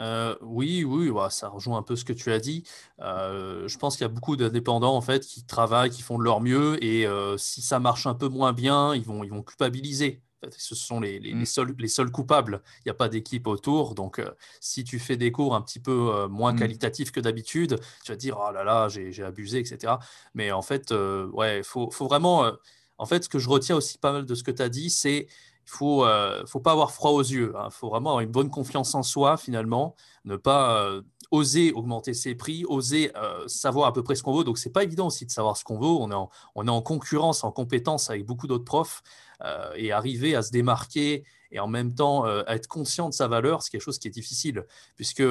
euh, oui, oui, ça rejoint un peu ce que tu as dit. je pense qu'il y a beaucoup d'indépendants en fait qui travaillent, qui font de leur mieux, et si ça marche un peu moins bien, ils vont, ils vont culpabiliser ce sont les, les, mm. seuls, coupables. Il n'y a pas d'équipe autour. Donc, euh, si tu fais des cours un petit peu euh, moins mm. qualitatifs que d'habitude, tu vas te dire Oh là là, j'ai abusé, etc. Mais en fait, euh, ouais, faut, faut vraiment. en fait, ce que je retiens aussi pas mal de ce que tu as dit, c'est faut, euh, faut pas avoir froid aux yeux. Il hein. faut vraiment avoir une bonne confiance en soi, finalement. Ne pas euh, oser augmenter ses prix, oser euh, savoir à peu près ce qu'on veut. Donc, c'est pas évident aussi de savoir ce qu'on veut. On est, on est en concurrence, en compétence avec beaucoup d'autres profs. Euh, et arriver à se démarquer et en même temps être conscient de sa valeur, c'est quelque chose qui est difficile. Puisque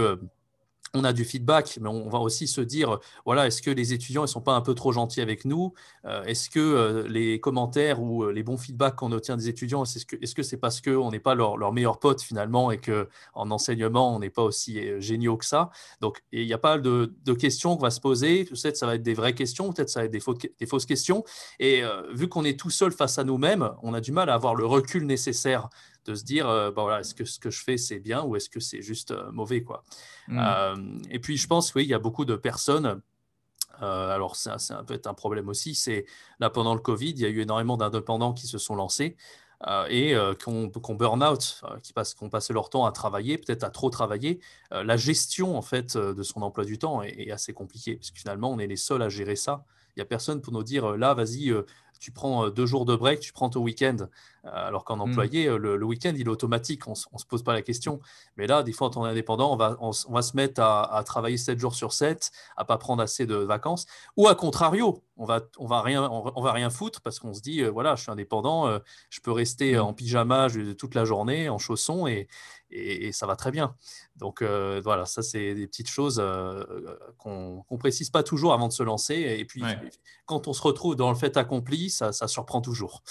on a du feedback, mais on va aussi se dire, euh, voilà, est-ce que les étudiants ne sont pas un peu trop gentils avec nous euh, Est-ce que euh, les commentaires ou les bons feedbacks qu'on obtient des étudiants, est-ce que c'est parce qu'on n'est pas leur, meilleur pote finalement et qu'en enseignement, on n'est pas aussi géniaux que ça Donc, il n'y a pas de, questions qu'on va se poser. Peut-être ça va être des vraies questions, peut-être ça va être des, fausses questions. Et vu qu'on est tout seul face à nous-mêmes, on a du mal à avoir le recul nécessaire de se dire, euh, voilà, est-ce que ce que je fais, c'est bien ou est-ce que c'est juste euh, mauvais quoi. Mm. Euh, et puis, je pense, oui, il y a beaucoup de personnes. alors, ça, un peut être un problème aussi. C'est là, pendant le Covid, il y a eu énormément d'indépendants qui se sont lancés et qui qu'on burn out, qui passent, qu'on passe leur temps à travailler, peut-être à trop travailler, la gestion en fait de son emploi du temps est, assez compliquée puisque finalement on est les seuls à gérer ça. Il n'y a personne pour nous dire là, vas-y, tu prends euh, deux jours de break, tu prends ton week-end. Euh, alors qu'en mmh. employé, euh, le, week-end, il est automatique, on ne se pose pas la question. Mais là, des fois, en tant qu'indépendant, on va, se mettre à, travailler 7 jours sur 7, à pas prendre assez de vacances. Ou à contrario, on va, on va rien, on, va rien foutre parce qu'on se dit, euh, voilà, je suis indépendant, euh, je peux rester mm. en pyjama toute la journée, en chaussons et, et, ça va très bien. Donc euh, voilà, ça c'est des petites choses qu'on précise pas toujours avant de se lancer. Et puis quand on se retrouve dans le fait accompli, ça, surprend toujours.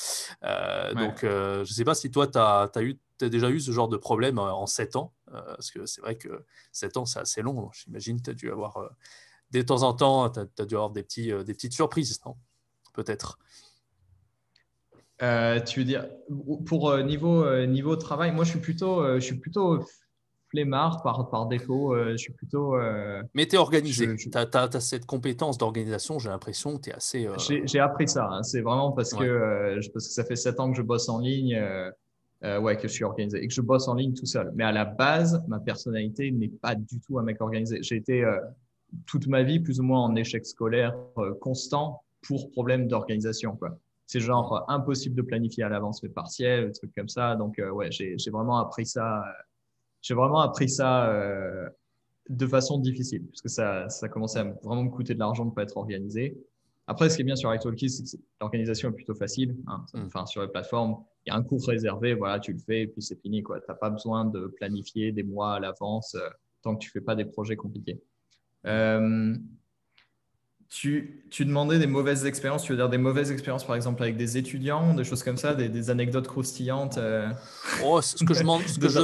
Donc je sais pas si toi, tu as, eu, déjà eu ce genre de problème en sept ans, parce que c'est vrai que sept ans, c'est assez long. J'imagine tu as dû avoir de temps en temps, tu as, dû avoir des, petits, euh, des petites surprises, non Peut-être. Euh, tu veux dire, pour euh, niveau, niveau travail, moi je suis plutôt, je suis plutôt flemmard par, par défaut. je suis plutôt. mais tu es organisé. Tu as, cette compétence d'organisation, j'ai l'impression que tu es assez. J'ai appris ça. Hein. C'est vraiment parce, que, parce que ça fait 7 ans que je bosse en ligne. ouais, que je suis organisé et que je bosse en ligne tout seul. Mais à la base, ma personnalité n'est pas du tout un mec organisé. J'ai été toute ma vie, plus ou moins en échec scolaire euh, constant pour problème d'organisation. C'est genre euh, impossible de planifier à l'avance mais partiel, des trucs comme ça. Donc, euh, ouais, j'ai, vraiment appris ça. j'ai vraiment appris ça de façon difficile, parce que ça, ça commençait à vraiment me coûter de l'argent de ne pas être organisé. Après, ce qui est bien sur Italki, c'est que l'organisation est plutôt facile. Hein, mm. Enfin, sur les plateformes, il y a un cours réservé, voilà, tu le fais, et puis c'est fini. Tu n'as pas besoin de planifier des mois à l'avance tant que tu ne fais pas des projets compliqués. Um, Tu, demandais des mauvaises expériences, tu veux dire des mauvaises expériences par exemple avec des étudiants, des choses comme ça, des, anecdotes croustillantes euh, oh, ce que je euh. ce que, je,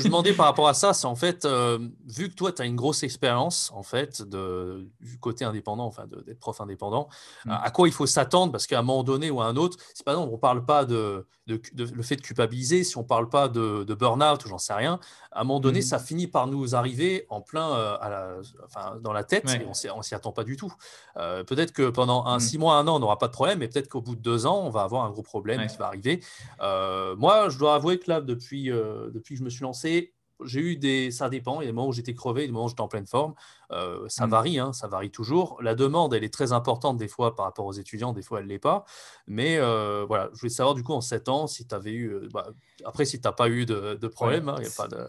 je demandais par rapport à ça, c'est en fait, euh, vu que toi tu as une grosse expérience en fait de, du côté indépendant, enfin d'être prof indépendant, mm. à quoi il faut s'attendre Parce qu'à un moment donné ou à un autre, c'est pas exemple on ne parle pas de, le fait de culpabiliser, si on ne parle pas de, burn-out ou j'en sais rien, à un moment donné mm. ça finit par nous arriver en plein à enfin, dans la tête et on ne s'y attend pas du tout. Euh, peut-être que pendant un mmh. six mois, un an, on n'aura pas de problème, mais peut-être qu'au bout de deux ans, on va avoir un gros problème ça qui va arriver. Euh, moi, je dois avouer que là, depuis, euh, depuis que je me suis lancé, j'ai eu des. Ça dépend. Il y a des moments où j'étais crevé, des moments où j'étais en pleine forme. Euh, ça mmh. varie, hein, ça varie toujours. La demande, elle est très importante des fois par rapport aux étudiants, des fois elle ne l'est pas. Mais euh, voilà, je voulais savoir du coup en 7 ans si tu avais eu. Euh, bah, après, si tu n'as pas eu de, problème, hein, y a pas de...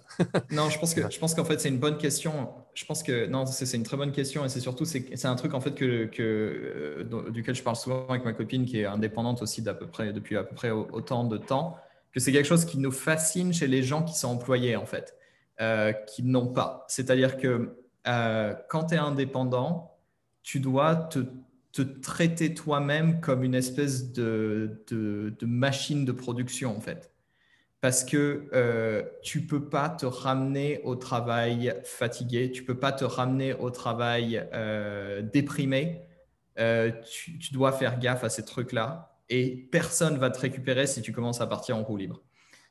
non, je pense que je pense qu'en fait c'est une bonne question. Je pense que non, c'est une très bonne question et c'est surtout c'est un truc en fait que, que duquel je parle souvent avec ma copine qui est indépendante aussi d'à peu près depuis à peu près autant de temps que c'est quelque chose qui nous fascine chez les gens qui sont employés en fait. Euh, qui n'ont pas. C'est-à-dire que euh, quand tu es indépendant, tu dois te, traiter toi-même comme une espèce de, machine de production, en fait. Parce que euh, tu ne peux pas te ramener au travail fatigué, tu ne peux pas te ramener au travail déprimé. tu, dois faire gaffe à ces trucs-là et personne va te récupérer si tu commences à partir en roue libre.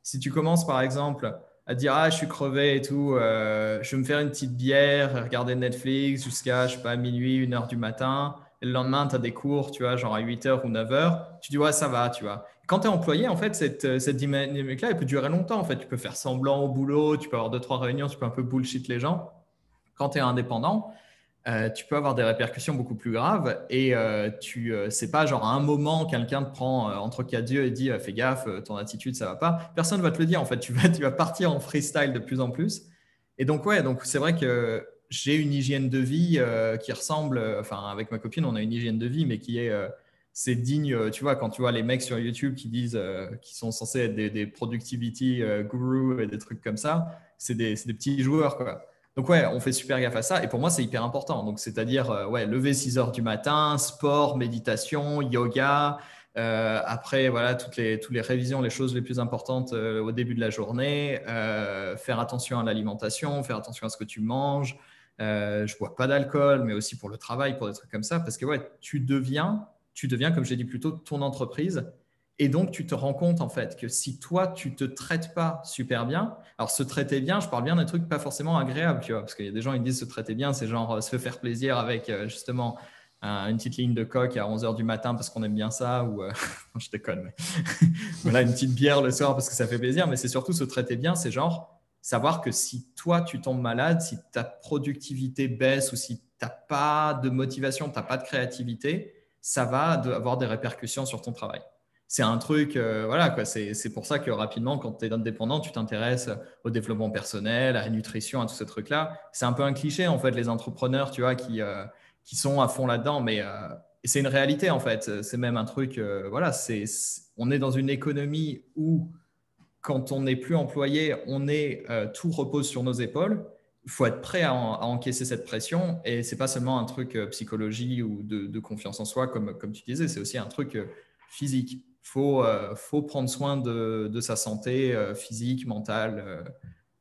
Si tu commences, par exemple, à dire ah je suis crevé et tout, euh, je vais me faire une petite bière, regarder Netflix jusqu'à je sais pas minuit, une h du matin. Et le lendemain, tu as des cours, tu vois, genre à 8h ou 9h, tu dis ouais, ça va, tu vois. Quand tu es employé, en fait, cette, euh, cette dynamique-là, elle peut durer longtemps. En fait, tu peux faire semblant au boulot, tu peux avoir deux, trois réunions, tu peux un peu bullshit les gens. Quand tu es indépendant, euh, tu peux avoir des répercussions beaucoup plus graves. Et euh, tu, euh, c'est pas genre à un moment quelqu'un te prend entre quatre yeux et dit fais gaffe, ton attitude ça va pas. Personne va te le dire en fait. Tu vas, tu vas partir en freestyle de plus en plus. Et donc ouais, donc c'est vrai que j'ai une hygiène de vie qui ressemble. Enfin avec ma copine, on a une hygiène de vie, mais qui est c'est digne, tu vois, quand tu vois les mecs sur YouTube qui disent, qui sont censés être des, des productivity gurus et des trucs comme ça, c'est des, des petits joueurs, quoi. Donc ouais, on fait super gaffe à ça. Et pour moi, c'est hyper important. Donc c'est-à-dire, euh, ouais, lever 6 heures du matin, sport, méditation, yoga. Euh, après, voilà, toutes les, toutes les révisions, les choses les plus importantes euh, au début de la journée. faire attention à l'alimentation, faire attention à ce que tu manges. je bois pas d'alcool, mais aussi pour le travail, pour des trucs comme ça. Parce que ouais, tu deviens, tu deviens, comme j'ai dit plus tôt, ton entreprise. Et donc, tu te rends compte, en fait, que si toi, tu te traites pas super bien, alors se traiter bien, je parle bien d'un truc pas forcément agréable, tu vois, parce qu'il y a des gens qui disent se traiter bien, c'est genre euh, se faire plaisir avec, euh, justement, une petite ligne de coque à 11h du matin parce qu'on aime bien ça, ou euh, je déconne, voilà, une petite bière le soir parce que ça fait plaisir, mais c'est surtout se traiter bien, c'est genre savoir que si toi, tu tombes malade, si ta productivité baisse ou si tu n'as pas de motivation, tu n'as pas de créativité, ça va avoir des répercussions sur ton travail c'est un truc, euh, voilà, quoi. C'est pour ça que rapidement, quand tu es indépendant, tu t'intéresses au développement personnel, à la nutrition, à tout ce truc là C'est un peu un cliché, en fait, les entrepreneurs, tu vois, qui, euh, qui sont à fond là-dedans, mais euh, c'est une réalité, en fait. C'est même un truc, voilà, c'est on est dans une économie où, quand on n'est plus employé, on est, tout repose sur nos épaules. Il faut être prêt à, encaisser cette pression et c'est pas seulement un truc psychologie ou de, de, confiance en soi comme, comme tu disais, c'est aussi un truc physique faut, euh, faut prendre soin de, de sa santé euh, physique, mentale,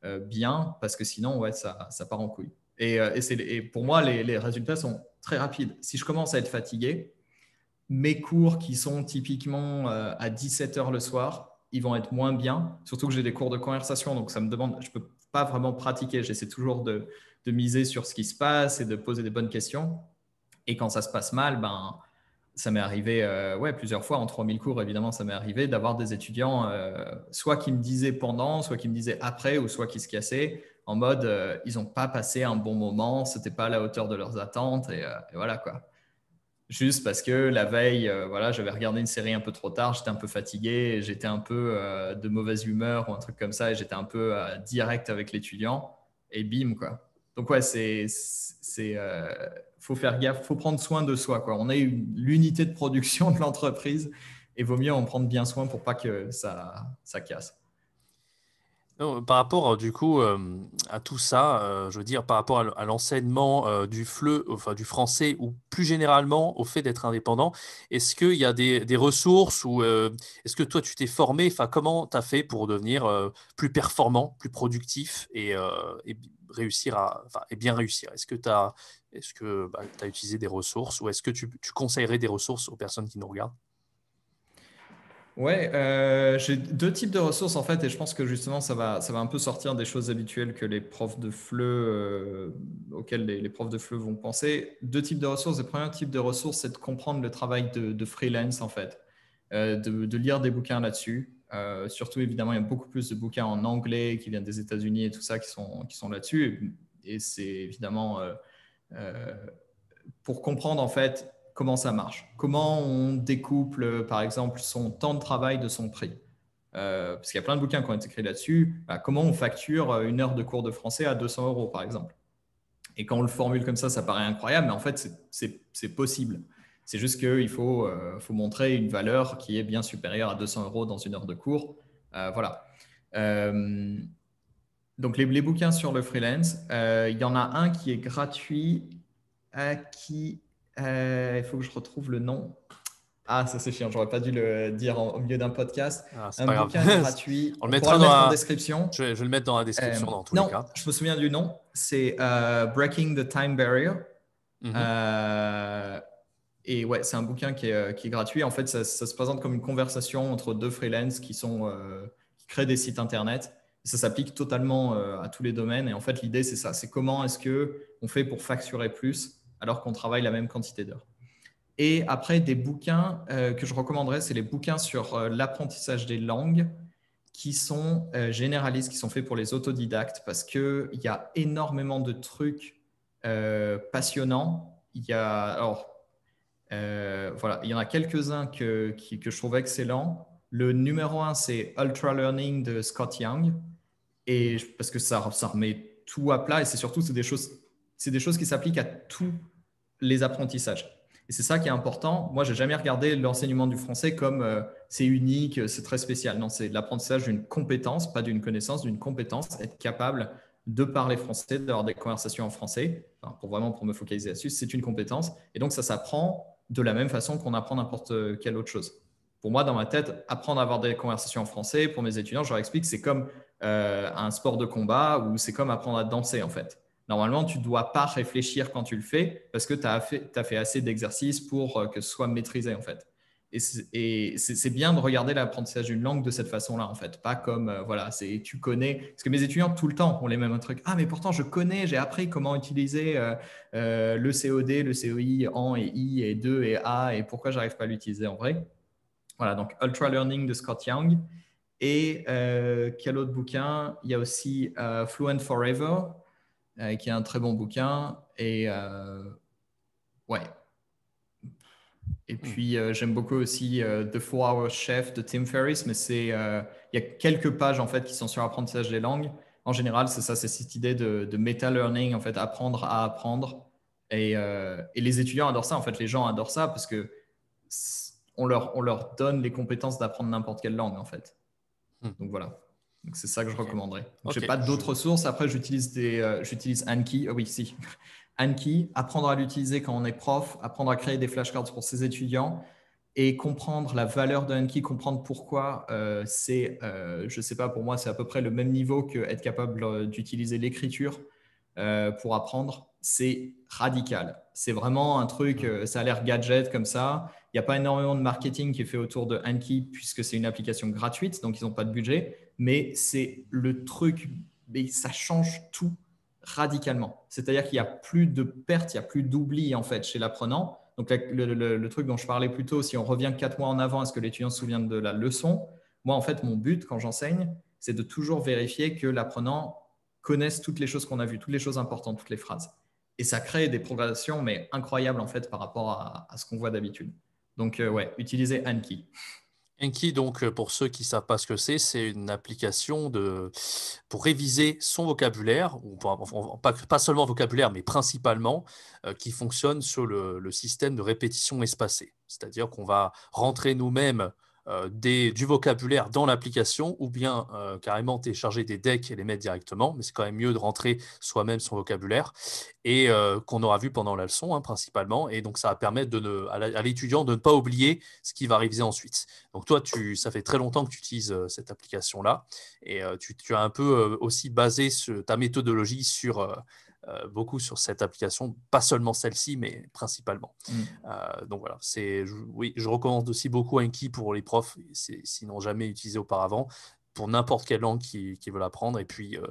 euh, bien, parce que sinon, ouais, ça, ça part en couille. Et, et, et pour moi, les, les, résultats sont très rapides. Si je commence à être fatigué, mes cours qui sont typiquement à 17 heures le soir, ils vont être moins bien, surtout que j'ai des cours de conversation, donc ça me demande, je ne peux pas vraiment pratiquer. J'essaie toujours de, de, miser sur ce qui se passe et de poser des bonnes questions. Et quand ça se passe mal, ben, ça m'est arrivé euh, ouais, plusieurs fois en 3000 cours, évidemment, ça m'est arrivé d'avoir des étudiants, euh, soit qui me disaient pendant, soit qui me disaient après, ou soit qui se cassaient, en mode euh, ils n'ont pas passé un bon moment, c'était pas à la hauteur de leurs attentes, et, voilà quoi. Juste parce que la veille, voilà, j'avais regardé une série un peu trop tard, j'étais un peu fatigué, j'étais un peu de mauvaise humeur ou un truc comme ça, et j'étais un peu direct avec l'étudiant, et bim quoi. Donc ouais, c'est faut faire gaffe, faut prendre soin de soi. Quoi. On est l'unité de production de l'entreprise et vaut mieux en prendre bien soin pour pas que ça, ça casse. par rapport euh, du coup euh, à tout ça, euh, je veux dire par rapport à l'enseignement du FLE, enfin du français ou plus généralement au fait d'être indépendant, est-ce qu'il y a des, ressources ou est-ce que toi tu t'es formé, enfin comment tu as fait pour devenir plus performant, plus productif et, réussir à, et bien réussir Est-ce que tu est-ce que bah, tu as utilisé des ressources ou est-ce que tu, conseillerais des ressources aux personnes qui nous regardent Ouais, euh, j'ai deux types de ressources en fait, et je pense que justement ça va, ça va un peu sortir des choses habituelles que les profs de FLE, euh, auxquelles les, profs de FLE vont penser. Deux types de ressources. Le premier type de ressources, c'est de comprendre le travail de, freelance en fait, euh, de, lire des bouquins là-dessus. Euh, surtout évidemment, il y a beaucoup plus de bouquins en anglais qui viennent des États-Unis et tout ça qui sont, qui sont là-dessus, et, et c'est évidemment euh, pour comprendre en fait comment ça marche, comment on découple euh, par exemple son temps de travail de son prix. Euh, parce qu'il y a plein de bouquins qui ont été écrits là-dessus, bah, comment on facture une heure de cours de français à 200 euros, par exemple. Et quand on le formule comme ça, ça paraît incroyable, mais en fait, c'est possible. C'est juste qu'il faut, faut, montrer une valeur qui est bien supérieure à 200 euros dans une heure de cours. voilà. Donc, les, bouquins sur le freelance, euh, il y en a un qui est gratuit, à euh, qui. Euh, il faut que je retrouve le nom. Ah, ça c'est chiant, j'aurais pas dû le dire au milieu d'un podcast. Ah, un bouquin gratuit. On, le mettra dans la description. Je vais, le mettre dans la description dans tous les cas. Je me souviens du nom. C'est Breaking the Time Barrier. Mhm. Et ouais, c'est un bouquin qui est, gratuit. En fait, ça, se présente comme une conversation entre deux freelances qui, sont, qui créent des sites internet ça s'applique totalement euh, à tous les domaines. Et en fait, l'idée, c'est ça. C'est comment est-ce que on fait pour facturer plus alors qu'on travaille la même quantité d'heures. Et après, des bouquins euh, que je recommanderais, c'est les bouquins sur euh, l'apprentissage des langues qui sont généralistes, qui sont faits pour les autodidactes, parce qu'il y a énormément de trucs passionnants. Il y a, alors, voilà, il y en a quelques-uns que, que, je trouve excellents. Le numéro un, c'est Ultra Learning de Scott Young et parce que ça, remet tout à plat et c'est surtout c'est des choses, c'est des choses qui s'appliquent à tous les apprentissages. Et c'est ça qui est important. Moi, j'ai jamais regardé l'enseignement du français comme euh, c'est unique, euh, c'est très spécial. Non, c'est l'apprentissage d'une compétence, pas d'une connaissance, d'une compétence. Être capable de parler français, d'avoir des conversations en français, enfin, pour vraiment pour me focaliser là-dessus, c'est une compétence. Et donc, ça s'apprend de la même façon qu'on apprend n'importe euh, quelle autre chose. Pour moi, dans ma tête, apprendre à avoir des conversations en français, pour mes étudiants, je leur explique, c'est comme euh, un sport de combat où c'est comme apprendre à danser en fait. Normalement, tu ne dois pas réfléchir quand tu le fais parce que tu as fait, assez d'exercices pour euh, que ce soit maîtrisé en fait. Et c'est bien de regarder l'apprentissage d'une langue de cette façon-là, en fait. Pas comme, euh, voilà, c'est tu connais. Parce que mes étudiants, tout le temps, ont les mêmes trucs. Ah, mais pourtant, je connais, j'ai appris comment utiliser le COD, le COI, en et i, et 2 et a, et pourquoi j'arrive pas à l'utiliser en vrai. Voilà, donc Ultra Learning de Scott Young. Et euh, quel autre bouquin Il y a aussi euh, Fluent Forever, euh, qui est un très bon bouquin. Et ouais. Et hmm. puis j'aime beaucoup aussi The Four Hour Chef de Tim Ferriss, mais c'est il y a quelques pages en fait qui sont sur l'apprentissage des langues. En général, c'est ça, c'est cette idée de, de meta-learning, en fait, apprendre à apprendre. Et, et, les étudiants adorent ça, en fait, les gens adorent ça parce que on leur, on leur donne les compétences d'apprendre n'importe quelle langue, en fait. Hmm. Donc voilà. c'est ça que je recommanderais. j'ai Je n'ai pas d'autres sources, Après, j'utilise des, euh, j'utilise Anki. Ah oui, si. Anki, apprendre à l'utiliser quand on est prof, apprendre à créer des flashcards pour ses étudiants et comprendre la valeur de Anki, comprendre pourquoi euh, c'est, euh, je ne sais pas, pour moi, c'est à peu près le même niveau que être capable d'utiliser l'écriture pour apprendre. C'est radical. C'est vraiment un truc, euh, ça a l'air gadget comme ça. Il n'y a pas énormément de marketing qui est fait autour de Anki puisque c'est une application gratuite, donc ils n'ont pas de budget. Mais c'est le truc, ça change tout radicalement. C'est-à-dire qu'il n'y a plus de pertes, il n'y a plus d'oubli en fait chez l'apprenant. Donc le, le, truc dont je parlais plus tôt, si on revient quatre mois en avant, est-ce que l'étudiant se souvient de la leçon Moi en fait, mon but quand j'enseigne, c'est de toujours vérifier que l'apprenant connaisse toutes les choses qu'on a vues, toutes les choses importantes, toutes les phrases et ça crée des progressions, mais incroyables en fait par rapport à, ce qu'on voit d'habitude. Donc, oui, euh, ouais, utilisez Anki. Anki, donc, euh, pour ceux qui ne savent pas ce que c'est, c'est une application de, pour réviser son vocabulaire, ou pas, seulement vocabulaire, mais principalement, euh, qui fonctionne sur le système de répétition espacée. C'est-à-dire qu'on va rentrer nous-mêmes euh, du vocabulaire dans l'application ou bien euh, carrément télécharger des decks et les mettre directement, mais c'est quand même mieux de rentrer soi-même son vocabulaire et euh, qu'on aura vu pendant la leçon hein, principalement. Et donc ça va permettre de ne, à l'étudiant de ne pas oublier ce qui va réviser ensuite. Donc toi, tu, ça fait très longtemps que tu utilises cette application-là et tu, as un peu aussi basé ta méthodologie sur euh, beaucoup sur cette application, pas seulement celle-ci, mais principalement. Mm. Euh, donc voilà, c'est, oui, je recommande aussi beaucoup Anki pour les profs, s'ils n'ont jamais utilisé auparavant, pour n'importe quelle langue qu'ils qui veulent apprendre. Et puis, euh,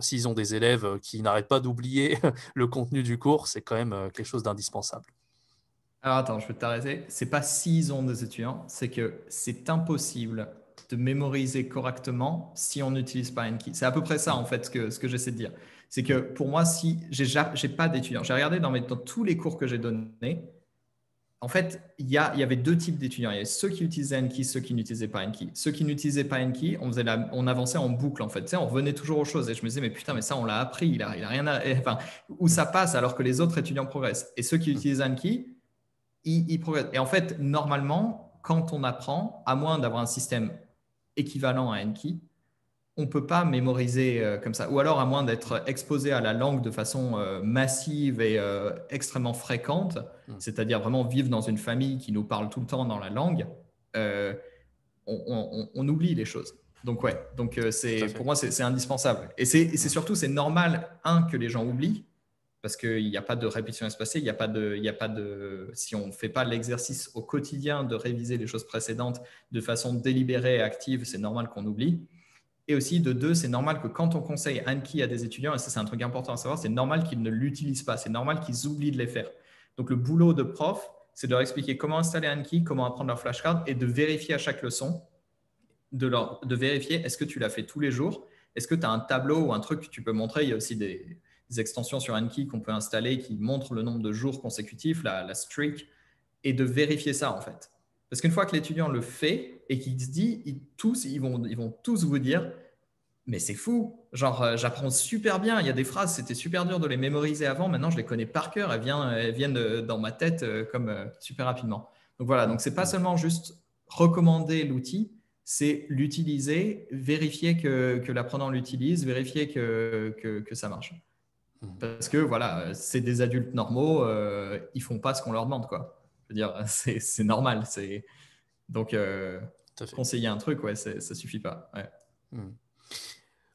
s'ils ont des élèves qui n'arrêtent pas d'oublier le contenu du cours, c'est quand même quelque chose d'indispensable. Alors attends, je peux t'arrêter. C'est pas s'ils ont des étudiants, c'est que c'est impossible de mémoriser correctement si on n'utilise pas Anki. C'est à peu près ça, en fait, ce que j'essaie de dire. C'est que pour moi, si j'ai pas d'étudiants, j'ai regardé dans, mes, tous les cours que j'ai donnés, en fait, il y, avait deux types d'étudiants. Il y avait ceux qui utilisaient Anki, ceux qui n'utilisaient pas Anki. Ceux qui n'utilisaient pas Anki, on, avançait en boucle, en fait. on revenait toujours aux choses. Et je me disais, mais putain, mais ça, on l'a appris. Il a, rien à... enfin, où ça passe alors que les autres étudiants progressent. Et ceux qui mm. utilisent Anki, ils, ils progressent. Et en fait, normalement, quand on apprend, à moins d'avoir un système équivalent à Anki, on ne peut pas mémoriser euh, comme ça, ou alors à moins d'être exposé à la langue de façon euh, massive et euh, extrêmement fréquente, hmm. c'est-à-dire vraiment vivre dans une famille qui nous parle tout le temps dans la langue, on, oublie les choses. Donc ouais, donc c'est pour moi c'est indispensable. Et c'est surtout c'est normal un que les gens oublient parce qu'il n'y a pas de répétition espacée, il n'y a pas de, il y a pas de, si on ne fait pas l'exercice au quotidien de réviser les choses précédentes de façon délibérée et active, c'est normal qu'on oublie. Et aussi, de deux, c'est normal que quand on conseille Anki à des étudiants, et ça c'est un truc important à savoir, c'est normal qu'ils ne l'utilisent pas, c'est normal qu'ils oublient de les faire. Donc le boulot de prof, c'est de leur expliquer comment installer Anki, comment apprendre leur flashcard et de vérifier à chaque leçon, de, vérifier est-ce que tu l'as fait tous les jours, est-ce que tu as un tableau ou un truc que tu peux montrer, il y a aussi des, extensions sur Anki qu'on peut installer qui montrent le nombre de jours consécutifs, la streak, et de vérifier ça en fait. Parce qu'une fois que l'étudiant le fait et qu'il se dit, ils, tous, ils, vont, ils vont tous vous dire, mais c'est fou, genre euh, j'apprends super bien, il y a des phrases, c'était super dur de les mémoriser avant, maintenant je les connais par cœur, elles viennent, viennent euh, dans ma tête euh, comme super rapidement. Donc voilà, donc c'est pas seulement juste recommander l'outil, c'est l'utiliser, vérifier que, l'apprenant l'utilise, vérifier que, que, que, ça marche. Mmh. Parce que voilà, c'est des adultes normaux, ils font pas ce qu'on leur demande quoi. Je veux dire, c'est normal. Donc, euh, conseiller un truc, ouais, ça suffit pas. Hmm.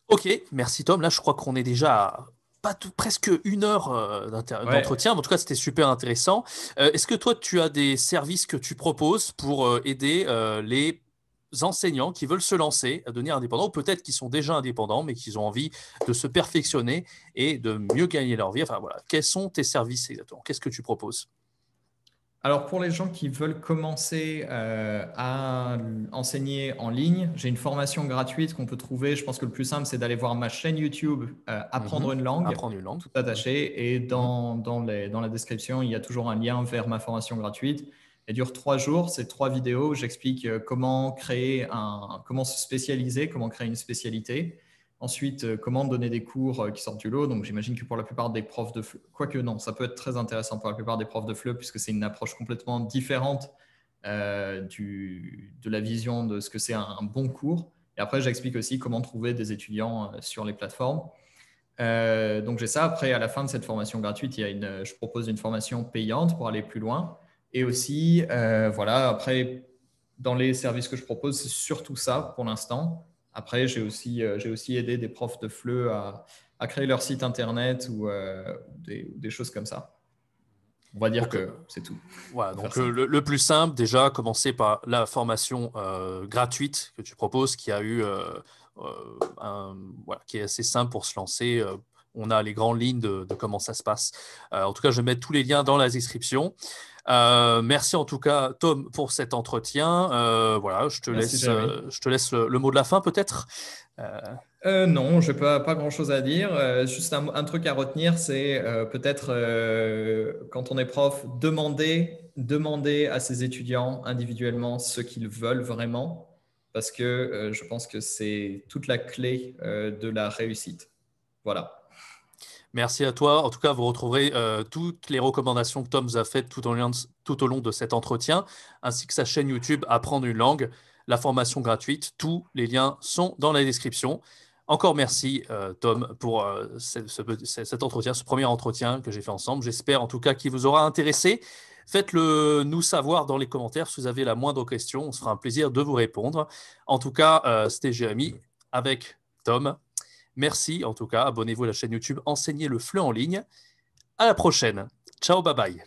Ok, merci Tom. Là, je crois qu'on est déjà pas presque une heure euh, d'entretien. En tout cas, c'était super intéressant. Euh, est-ce que toi, tu as des services que tu proposes pour aider les enseignants qui veulent se lancer, à devenir indépendants, ou peut-être qui sont déjà indépendants, mais qui ont envie de se perfectionner et de mieux gagner leur vie Enfin voilà, quels sont tes services exactement Qu'est-ce que tu proposes alors pour les gens qui veulent commencer euh, à enseigner en ligne, j'ai une formation gratuite qu'on peut trouver. Je pense que le plus simple, c'est d'aller voir ma chaîne YouTube euh, Apprendre mhm. une langue. Apprendre une langue. Tout attaché. Et mhm. dans, la description, il y a toujours un lien vers ma formation gratuite. Elle dure trois jours, c'est trois vidéos. où J'explique euh, comment créer un, comment se spécialiser, comment créer une spécialité. Ensuite, euh, comment donner des cours euh, qui sortent du lot Donc, j'imagine que pour la plupart des profs de FLE, quoique non, ça peut être très intéressant pour la plupart des profs de FLE, puisque c'est une approche complètement différente euh, de la vision de ce que c'est un, bon cours. Et après, j'explique aussi comment trouver des étudiants sur les plateformes. donc, j'ai ça. Après, à la fin de cette formation gratuite, il y a une, je propose une formation payante pour aller plus loin. Et aussi, voilà, après, dans les services que je propose, c'est surtout ça pour l'instant. Après, j'ai aussi, euh, aussi aidé des profs de FLE à, créer leur site internet euh, ou des, choses comme ça. On va dire que c'est tout. donc euh, le, plus simple, déjà, commencer par la formation gratuite que tu proposes, qui a eu, qui est assez simple pour se lancer. on a les grandes lignes de, comment ça se passe. en tout cas, je vais mettre tous les liens dans la description. Euh, merci en tout cas, Tom, pour cet entretien. Euh, voilà, je te laisse, euh, je te laisse le, mot de la fin peut-être. non, je n'ai pas, grand-chose à dire. juste un, un, truc à retenir, c'est peut-être quand on est prof, demander, demander à ses étudiants individuellement ce qu'ils veulent vraiment, parce que je pense que c'est toute la clé de la réussite. Voilà. Merci à toi. En tout cas, vous retrouverez euh, toutes les recommandations que Tom vous a faites tout au, long de, cet entretien, ainsi que sa chaîne YouTube Apprendre une langue, la formation gratuite. Tous les liens sont dans la description. Encore merci, euh, Tom, pour euh, cet entretien, ce premier entretien que j'ai fait ensemble. J'espère en tout cas qu'il vous aura intéressé. Faites-le nous savoir dans les commentaires si vous avez la moindre question. On se fera un plaisir de vous répondre. En tout cas, c'était Jérémy avec Tom. Merci en tout cas, abonnez-vous à la chaîne YouTube, enseignez le Fleu en ligne. À la prochaine. Ciao, bye bye.